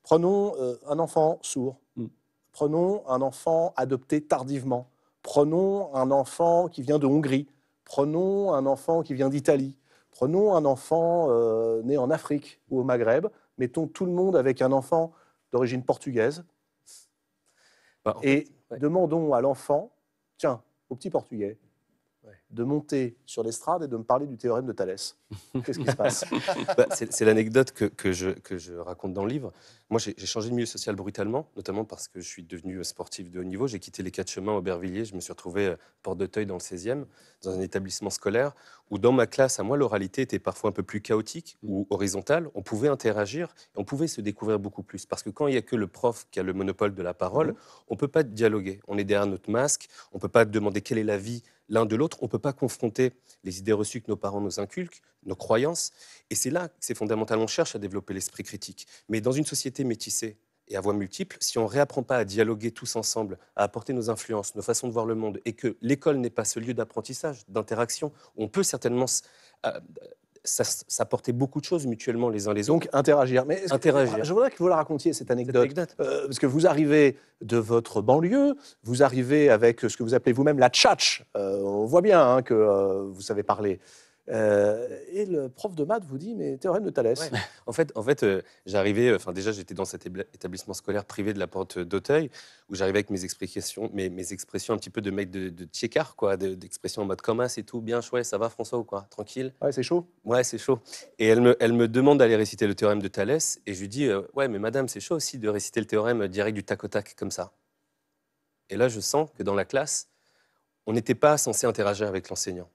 Prenons un enfant sourd. Mm. Prenons un enfant adopté tardivement. Prenons un enfant qui vient de Hongrie. Prenons un enfant qui vient d'Italie. Prenons un enfant né en Afrique ou au Maghreb. Mettons tout le monde avec un enfant d'origine portugaise, bah, et demandons à l'enfant, tiens, au petit portugais, de monter sur l'estrade et de me parler du théorème de Thalès. Qu'est-ce qui se passe bah, C'est l'anecdote que, je, raconte dans le livre. Moi, j'ai changé de milieu social brutalement, notamment parce que je suis devenu sportif de haut niveau. J'ai quitté les quatre chemins au Bervilliers, Je me suis retrouvé à euh, Porte de Teuil dans le 16e, dans un établissement scolaire où, dans ma classe, à moi, l'oralité était parfois un peu plus chaotique mm. ou horizontale. On pouvait interagir et on pouvait se découvrir beaucoup plus. Parce que quand il n'y a que le prof qui a le monopole de la parole, mm. on ne peut pas dialoguer. On est derrière notre masque. On ne peut pas demander quelle est la vie l'un de l'autre. On ne peut pas confronter les idées reçues que nos parents nous inculquent, nos croyances. Et c'est là que c'est fondamental. On cherche à développer l'esprit critique. Mais dans une société métissée et à voix multiple, si on ne réapprend pas à dialoguer tous ensemble, à apporter nos influences, nos façons de voir le monde, et que l'école n'est pas ce lieu d'apprentissage, d'interaction, on peut certainement euh, ça, ça, portait beaucoup de choses mutuellement les uns les autres. Donc interagir. Mais interagir. je voudrais que vous la racontiez cette anecdote, euh, parce que vous arrivez de votre banlieue, vous arrivez avec ce que vous appelez vous-même la tchatch. Euh, on voit bien hein, que euh, vous savez parler. Euh, et le prof de maths vous dit, mais théorème de Thalès. En fait, en fait euh, j'arrivais, enfin déjà j'étais dans cet établissement scolaire privé de la porte d'Auteuil, où j'arrivais avec mes mes, expressions un petit peu de mec de, de tchécard, quoi, d'expressions en mode comment c'est tout, bien chouette, ça va François ou quoi, tranquille. Ouais, c'est chaud. Ouais, c'est chaud. Et elle me, elle me demande d'aller réciter le théorème de Thalès, et je lui dis, euh, ouais, mais madame, c'est chaud aussi de réciter le théorème direct du tac au tac comme ça. Et là, je sens que dans la classe, on n'était pas censé interagir avec l'enseignant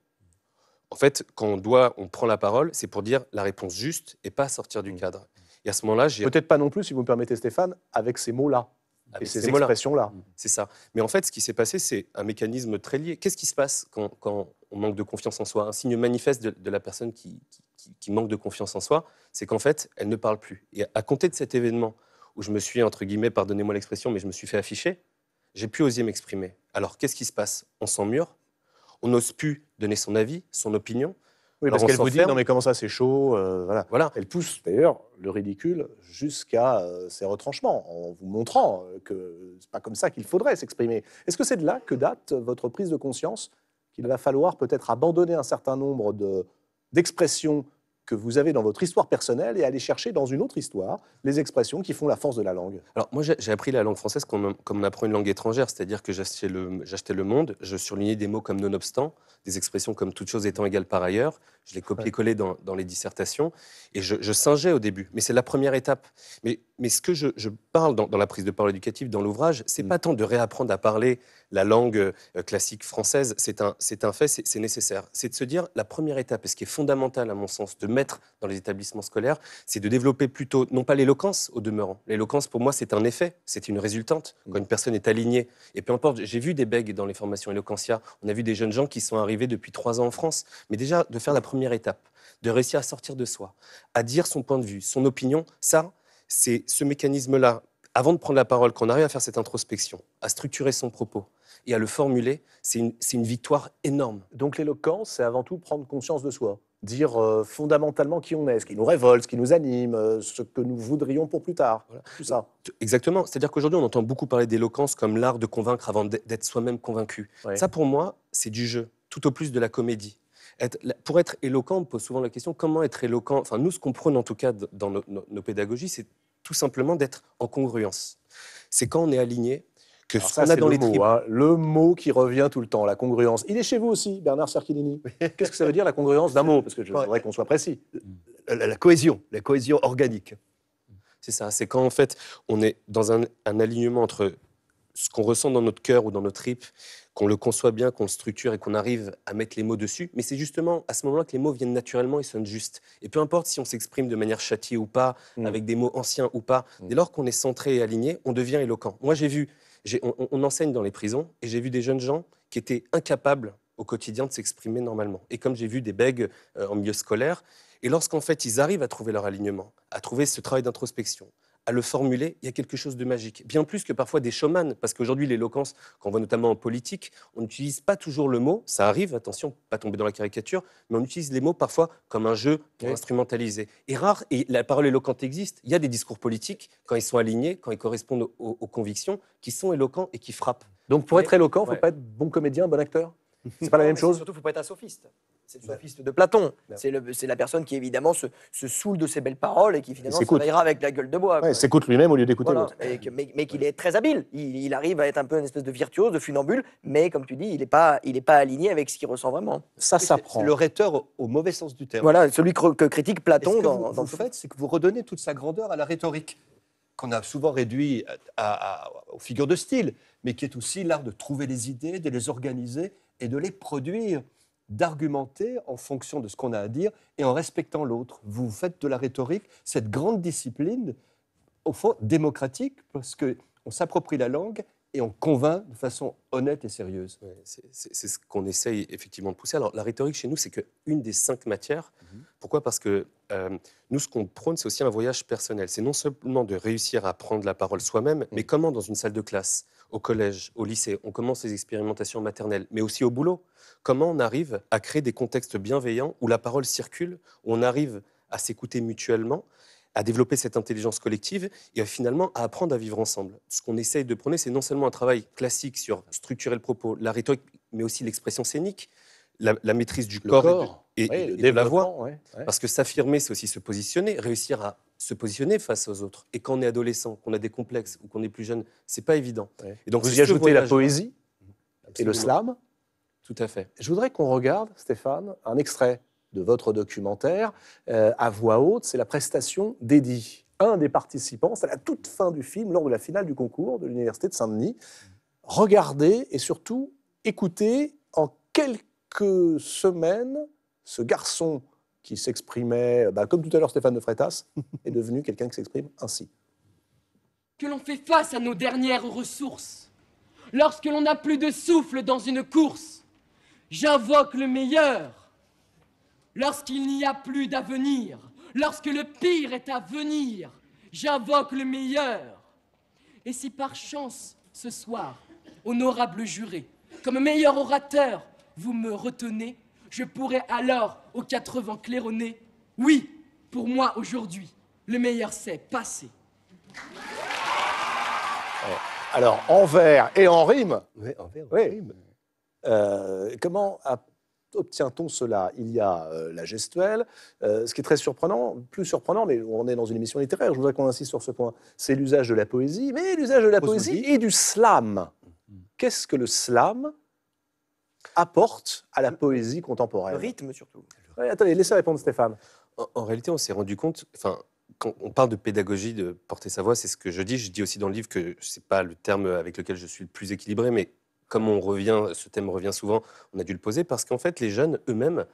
en fait, quand on doit, on prend la parole, c'est pour dire la réponse juste et pas sortir du cadre. Et à ce moment-là, j'ai... Peut-être pas non plus, si vous me permettez, Stéphane, avec ces mots-là. Avec ah, et ces, expressions-là. Mm. C'est ça. Mais en fait, ce qui s'est passé, c'est un mécanisme très lié. Qu'est-ce qui se passe quand, on manque de confiance en soi Un signe manifeste de, la personne qui, manque de confiance en soi, c'est qu'en fait, elle ne parle plus. Et à compter de cet événement où je me suis, entre guillemets, pardonnez-moi l'expression, mais je me suis fait afficher, j'ai plus osé m'exprimer. Alors, qu'est-ce qui se passe On s'en s'emmure, on n'ose plus donner son avis, son opinion. parce qu'elle vous dit, non mais comment ça, c'est chaud, euh, voilà. Elle pousse d'ailleurs le ridicule jusqu'à euh, ses retranchements, en vous montrant euh, que c'est pas comme ça qu'il faudrait s'exprimer. Est-ce que c'est de là que date votre prise de conscience qu'il va falloir peut-être abandonner un certain nombre de, d'expressions que vous avez dans votre histoire personnelle et aller chercher dans une autre histoire les expressions qui font la force de la langue. Alors moi j'ai appris la langue française comme, on apprend une langue étrangère, c'est-à-dire que j'achetais le, le, monde, je surlignais des mots comme nonobstant, des expressions comme toute chose étant égale par ailleurs, je l'ai copié-collé dans, les dissertations et je, singeais au début, mais c'est la première étape. Mais, mais ce que je, parle dans, la prise de parole éducative, dans l'ouvrage, c'est mm. pas tant de réapprendre à parler la langue euh, classique française, c'est un, c'est un fait, c'est, nécessaire. C'est de se dire, la première étape, et ce qui est fondamental à mon sens, de mettre dans les établissements scolaires, c'est de développer plutôt, non pas l'éloquence au demeurant. L'éloquence, pour moi, c'est un effet, c'est une résultante, mm. quand une personne est alignée. Et peu importe, j'ai vu des bègues dans les formations éloquentia, on a vu des jeunes gens qui sont arrivés depuis trois ans en France, mais déjà, de faire la première première étape, de réussir à sortir de soi, à dire son point de vue, son opinion. Ça, c'est ce mécanisme-là. Avant de prendre la parole, qu'on arrive à faire cette introspection, à structurer son propos et à le formuler, c'est une, une victoire énorme. Donc l'éloquence, c'est avant tout prendre conscience de soi dire euh, fondamentalement qui on est, ce qui nous révolte, ce qui nous anime, euh, ce que nous voudrions pour plus tard. Tout ça. Exactement. C'est-à-dire qu'aujourd'hui, on entend beaucoup parler d'éloquence comme l'art de convaincre avant d'être soi-même convaincu. Ça, pour moi, c'est du jeu, tout au plus de la comédie pour être éloquent, on pose souvent la question comment être éloquent Enfin, nous, ce qu'on prône en tout cas dans nos, pédagogies, c'est tout simplement d'être en congruence. C'est quand on est aligné que Alors a dans les tripes... Hein. le mot qui revient tout le temps, la congruence. Il est chez vous aussi, Bernard sarkinini Qu'est-ce que ça veut dire la congruence d'un mot Parce que je voudrais qu'on soit précis. Mm. La, cohésion, la cohésion organique. C'est ça, c'est quand en fait on est dans un, un alignement entre ce qu'on ressent dans notre cœur ou dans nos tripes, qu'on le conçoit bien, qu'on le structure et qu'on arrive à mettre les mots dessus. Mais c'est justement à ce moment-là que les mots viennent naturellement et sonnent justes. Et peu importe si on s'exprime de manière châtiée ou pas, mm. avec des mots anciens ou pas, mm. dès lors qu'on est centré et aligné, on devient éloquent. Moi, j'ai vu, on, enseigne dans les prisons et j'ai vu des jeunes gens qui étaient incapables au quotidien de s'exprimer normalement. Et comme j'ai vu des bègues euh, en milieu scolaire, et lorsqu'en fait ils arrivent à trouver leur alignement, à trouver ce travail d'introspection, à le formuler, il y a quelque chose de magique. Bien plus que parfois des showman, parce qu'aujourd'hui, l'éloquence, qu'on voit notamment en politique, on n'utilise pas toujours le mot, ça arrive, attention, pas tomber dans la caricature, mais on utilise les mots parfois comme un jeu pour instrumentaliser. Et rare, et la parole éloquente existe, il y a des discours politiques, quand ils sont alignés, quand ils correspondent aux, convictions, qui sont éloquents et qui frappent. Donc pour être éloquent, il ne faut pas être bon comédien, bon acteur c'est pas la même chose. Surtout, faut pas être un sophiste c'est le sophiste de Platon. C'est la personne qui, évidemment, se, saoule de ses belles paroles et qui, finalement, travaillera avec la gueule de bois. Ouais, s'écoute lui-même au lieu d'écouter l'autre. Mais, qu'il est très habile. Il, arrive à être un peu une espèce de virtuose, de funambule, mais comme tu dis, il n'est pas, aligné avec ce qu'il ressent vraiment. Ça s'apprend. Le rhéteur au mauvais sens du terme. Voilà, celui que, critique Platon. ce dans, vous, dans c'est que vous redonnez toute sa grandeur à la rhétorique qu'on a souvent réduit aux figures de style, mais qui est aussi l'art de trouver les idées, de les organiser et de les produire d'argumenter en fonction de ce qu'on a à dire et en respectant l'autre. Vous faites de la rhétorique cette grande discipline, au fond, démocratique, parce qu'on s'approprie la langue et on convainc de façon honnête et sérieuse. c'est ce qu'on essaye effectivement de pousser. Alors la rhétorique chez nous, c'est qu'une des cinq matières. Mhm. Pourquoi Parce que euh, nous, ce qu'on prône, c'est aussi un voyage personnel. C'est non seulement de réussir à prendre la parole soi-même, mhm. mais comment dans une salle de classe, au collège, au lycée, on commence les expérimentations maternelles, mais aussi au boulot. Comment on arrive à créer des contextes bienveillants où la parole circule, où on arrive à s'écouter mutuellement à développer cette intelligence collective et euh, finalement à apprendre à vivre ensemble. Ce qu'on essaye de prôner, c'est non seulement un travail classique sur structurer le propos, la rhétorique, mais aussi l'expression scénique, la, maîtrise du corps, et, de, la voix. Parce que s'affirmer, c'est aussi se positionner, réussir à se positionner face aux autres. Et quand on est adolescent, qu'on a des complexes ou qu'on est plus jeune, c'est pas évident. Et donc, vous y ajoutez la poésie et le slam. Tout à fait. Je voudrais qu'on regarde, Stéphane, un extrait de votre documentaire euh, à voix haute, c'est la prestation d'Eddy, un des participants, c'est à la toute fin du film, lors de la finale du concours de l'Université de Saint-Denis. Regardez et surtout écoutez en quelques semaines ce garçon qui s'exprimait, bah, comme tout à l'heure Stéphane de Freitas, est devenu quelqu'un qui s'exprime ainsi. Que l'on fait face à nos dernières ressources, lorsque l'on n'a plus de souffle dans une course, j'invoque le meilleur Lorsqu'il n'y a plus d'avenir, lorsque le pire est à venir, j'invoque le meilleur. Et si par chance, ce soir, honorable juré, comme meilleur orateur, vous me retenez, je pourrai alors, aux quatre vents claironner, oui, pour moi aujourd'hui, le meilleur c'est passé. Alors, en vers et en rime. Oui, en vers, euh, comment obtient-on cela Il y a euh, la gestuelle. Euh, ce qui est très surprenant, plus surprenant, mais on est dans une émission littéraire, je voudrais qu'on insiste sur ce point, c'est l'usage de la poésie, mais l'usage de la poésie et du slam. Mm. Qu'est-ce que le slam apporte à la poésie contemporaine Le rythme surtout. attendez, laissez répondre Stéphane. En, réalité, on s'est rendu compte, enfin, quand on parle de pédagogie, de porter sa voix, c'est ce que je dis. Je dis aussi dans le livre que ce n'est pas le terme avec lequel je suis le plus équilibré, mais comme on revient, ce thème revient souvent, on a dû le poser parce qu'en fait, les jeunes eux-mêmes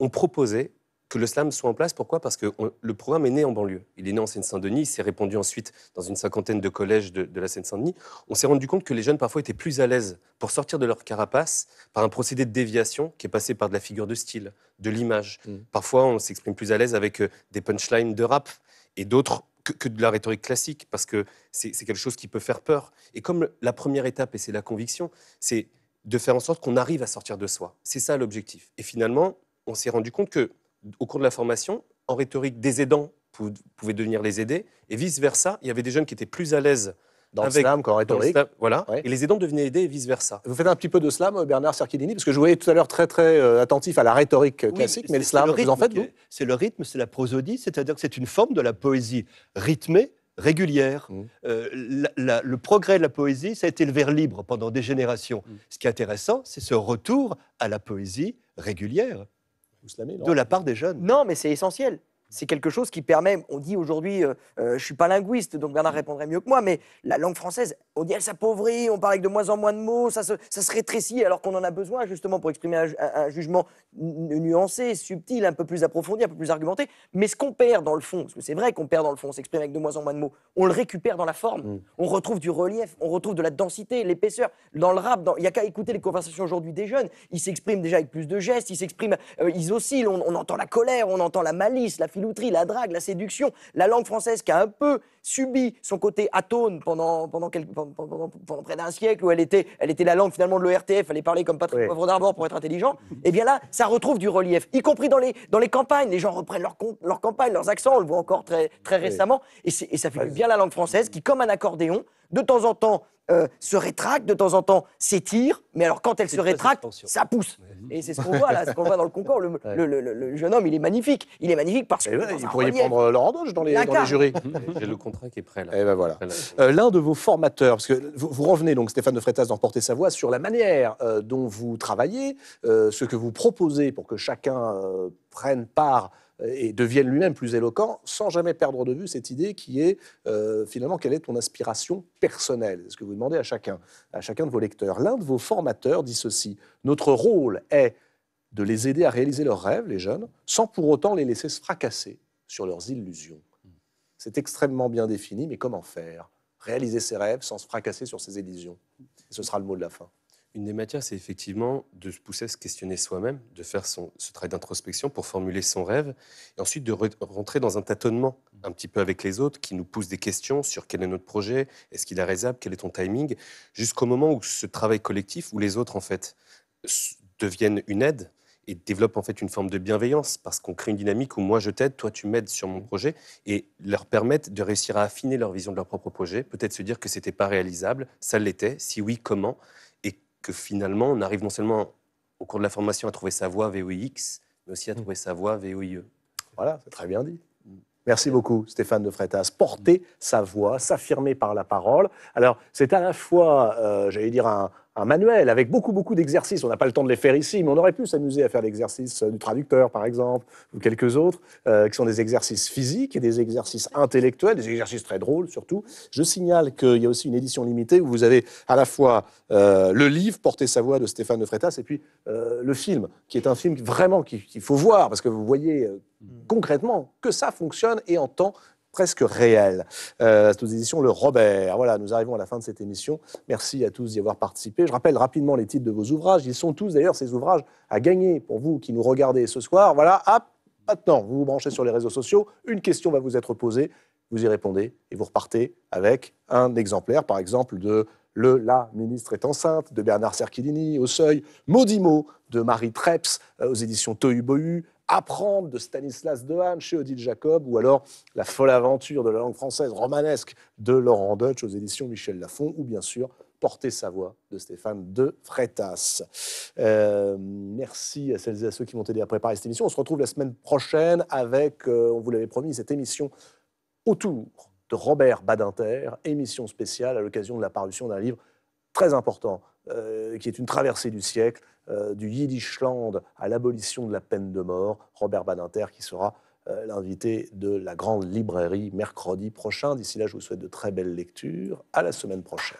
ont proposé que le slam soit en place. Pourquoi Parce que le programme est né en banlieue. Il est né en Seine-Saint-Denis, il s'est répandu ensuite dans une cinquantaine de collèges de, la Seine-Saint-Denis. On s'est rendu compte que les jeunes parfois étaient plus à l'aise pour sortir de leur carapace par un procédé de déviation qui est passé par de la figure de style, de l'image. Mmh. Parfois, on s'exprime plus à l'aise avec euh, des punchlines de rap et d'autres que, de la rhétorique classique, parce que c'est quelque chose qui peut faire peur. Et comme la première étape, et c'est la conviction, c'est de faire en sorte qu'on arrive à sortir de soi. C'est ça l'objectif. Et finalement, on s'est rendu compte que au cours de la formation, en rhétorique des aidants, pouvaient devenir les aidés, et vice-versa, il y avait des jeunes qui étaient plus à l'aise dans le slam, rhétorique. voilà. Et les aidants devenaient aidés et vice-versa. Vous faites un petit peu de slam, euh, Bernard Cerchidini Parce que je vous voyais tout à l'heure très, très euh, attentif à la rhétorique euh, classique, mais le slam, en faites, C'est le rythme, c'est la prosodie, c'est-à-dire que c'est une forme de la poésie rythmée, régulière. Mm. le progrès de la poésie, ça a été le vers libre pendant des générations. Mm. Ce qui est intéressant, c'est ce retour à la poésie régulière. de la part des jeunes. Non, mais c'est essentiel c'est quelque chose qui permet, on dit aujourd'hui, euh, euh, je suis pas linguiste, donc Bernard mm. répondrait mieux que moi, mais la langue française, on dit elle s'appauvrit, on parle avec de moins en moins de mots, ça se, ça rétrécit alors qu'on en a besoin justement pour exprimer un, jugement nuancé, subtil, un peu plus approfondi, un peu plus argumenté. Mais ce qu'on perd dans le fond, parce que c'est vrai qu'on perd dans le fond, on s'exprime avec de moins en moins de mots, on le récupère dans la forme, mm. on retrouve du relief, on retrouve de la densité, l'épaisseur. Dans le rap, il n'y a qu'à écouter les conversations aujourd'hui des jeunes, ils s'expriment déjà avec plus de gestes, ils s'expriment, euh, ils oscillent, on, entend la colère, on entend la malice, la philosophie la drague, la séduction, la langue française qui a un peu subit son côté atone pendant, pendant, quelques, pendant, pendant, près d'un siècle, où elle était, elle était la langue finalement de l'ERTF, elle est parlée comme Patrick Poivre d'Arvor pour être intelligent, et eh bien là, ça retrouve du relief, y compris dans les, dans les campagnes. Les gens reprennent leur campagne, leurs accents, on le voit encore très, très récemment, et, ça fait bien la langue française qui, comme un accordéon, de temps en temps euh, se rétracte, de temps en temps s'étire, mais alors quand elle se rétracte, ça pousse. Et c'est ce qu'on voit là, ce qu'on voit dans le concours. Le, le, le, jeune homme, il est magnifique. Il est magnifique parce eh que. pourrait prendre euh, Laurent Doge dans les, dans les jurys. j'ai le L'un de vos formateurs, parce que vous, revenez donc Stéphane de Freitas d'emporter sa voix sur la manière euh, dont vous travaillez, euh, ce que vous proposez pour que chacun euh, prenne part et devienne lui-même plus éloquent, sans jamais perdre de vue cette idée qui est finalement quelle est ton inspiration personnelle, C'est ce que vous demandez à chacun, à chacun de vos lecteurs. L'un de vos formateurs dit ceci notre rôle est de les aider à réaliser leurs rêves, les jeunes, sans pour autant les laisser se fracasser sur leurs illusions. C'est extrêmement bien défini, mais comment faire Réaliser ses rêves sans se fracasser sur ses illusions. ce sera le mot de la fin. Une des matières, c'est effectivement de se pousser à se questionner soi-même, de faire ce travail d'introspection pour formuler son rêve, et ensuite de rentrer dans un tâtonnement un petit peu avec les autres qui nous poussent des questions sur quel est notre projet, est-ce qu'il est raisonnable, quel est ton timing, jusqu'au moment où ce travail collectif, où les autres en fait deviennent une aide, et développe en fait une forme de bienveillance parce qu'on crée une dynamique où moi je t'aide, toi tu m'aides sur mon projet et leur permettre de réussir à affiner leur vision de leur propre projet, peut-être se dire que c'était pas réalisable, ça l'était, si oui comment, et que finalement on arrive non seulement au cours de la formation à trouver sa voix VOIX, mais aussi à mm. trouver sa voix VOIE. E. Voilà, c'est très bien dit. Mm. Merci beaucoup, Stéphane de Freitas. Porter sa voix, s'affirmer par la parole. Alors, c'est à la fois, euh, j'allais dire, un, un manuel avec beaucoup, beaucoup d'exercices. On n'a pas le temps de les faire ici, mais on aurait pu s'amuser à faire l'exercice du traducteur, par exemple, ou quelques autres, euh, qui sont des exercices physiques et des exercices intellectuels, des exercices très drôles surtout. Je signale qu'il y a aussi une édition limitée où vous avez à la fois euh, le livre Porter sa voix de Stéphane de Freitas et puis euh, le film, qui est un film vraiment qu'il faut voir, parce que vous voyez concrètement que ça fonctionne et en temps presque réel. Euh, c'est aux éditions Le Robert. Voilà, nous arrivons à la fin de cette émission. Merci à tous d'y avoir participé. Je rappelle rapidement les titres de vos ouvrages. Ils sont tous d'ailleurs ces ouvrages à gagner pour vous qui nous regardez ce soir. Voilà, hop, maintenant, vous vous branchez sur les réseaux sociaux. Une question va vous être posée. Vous y répondez et vous repartez avec un exemplaire, par exemple, de le La ministre est enceinte de Bernard Cerchilini, au seuil, Maudimo de Marie Treps euh, aux éditions Tohu Bohu, Apprendre de Stanislas Dehaene chez Odile Jacob, ou alors La folle aventure de la langue française romanesque de Laurent Deutsch aux éditions Michel Laffont ou bien sûr Porter sa voix de Stéphane de Freitas. Euh, merci à celles et à ceux qui m'ont aidé à préparer cette émission. On se retrouve la semaine prochaine avec, euh, on vous l'avait promis, cette émission autour de Robert Badinter, émission spéciale à l'occasion de la parution d'un livre très important euh, qui est une traversée du siècle, euh, du Yiddishland à l'abolition de la peine de mort, Robert Badinter qui sera euh, l'invité de la grande librairie mercredi prochain. D'ici là, je vous souhaite de très belles lectures. À la semaine prochaine.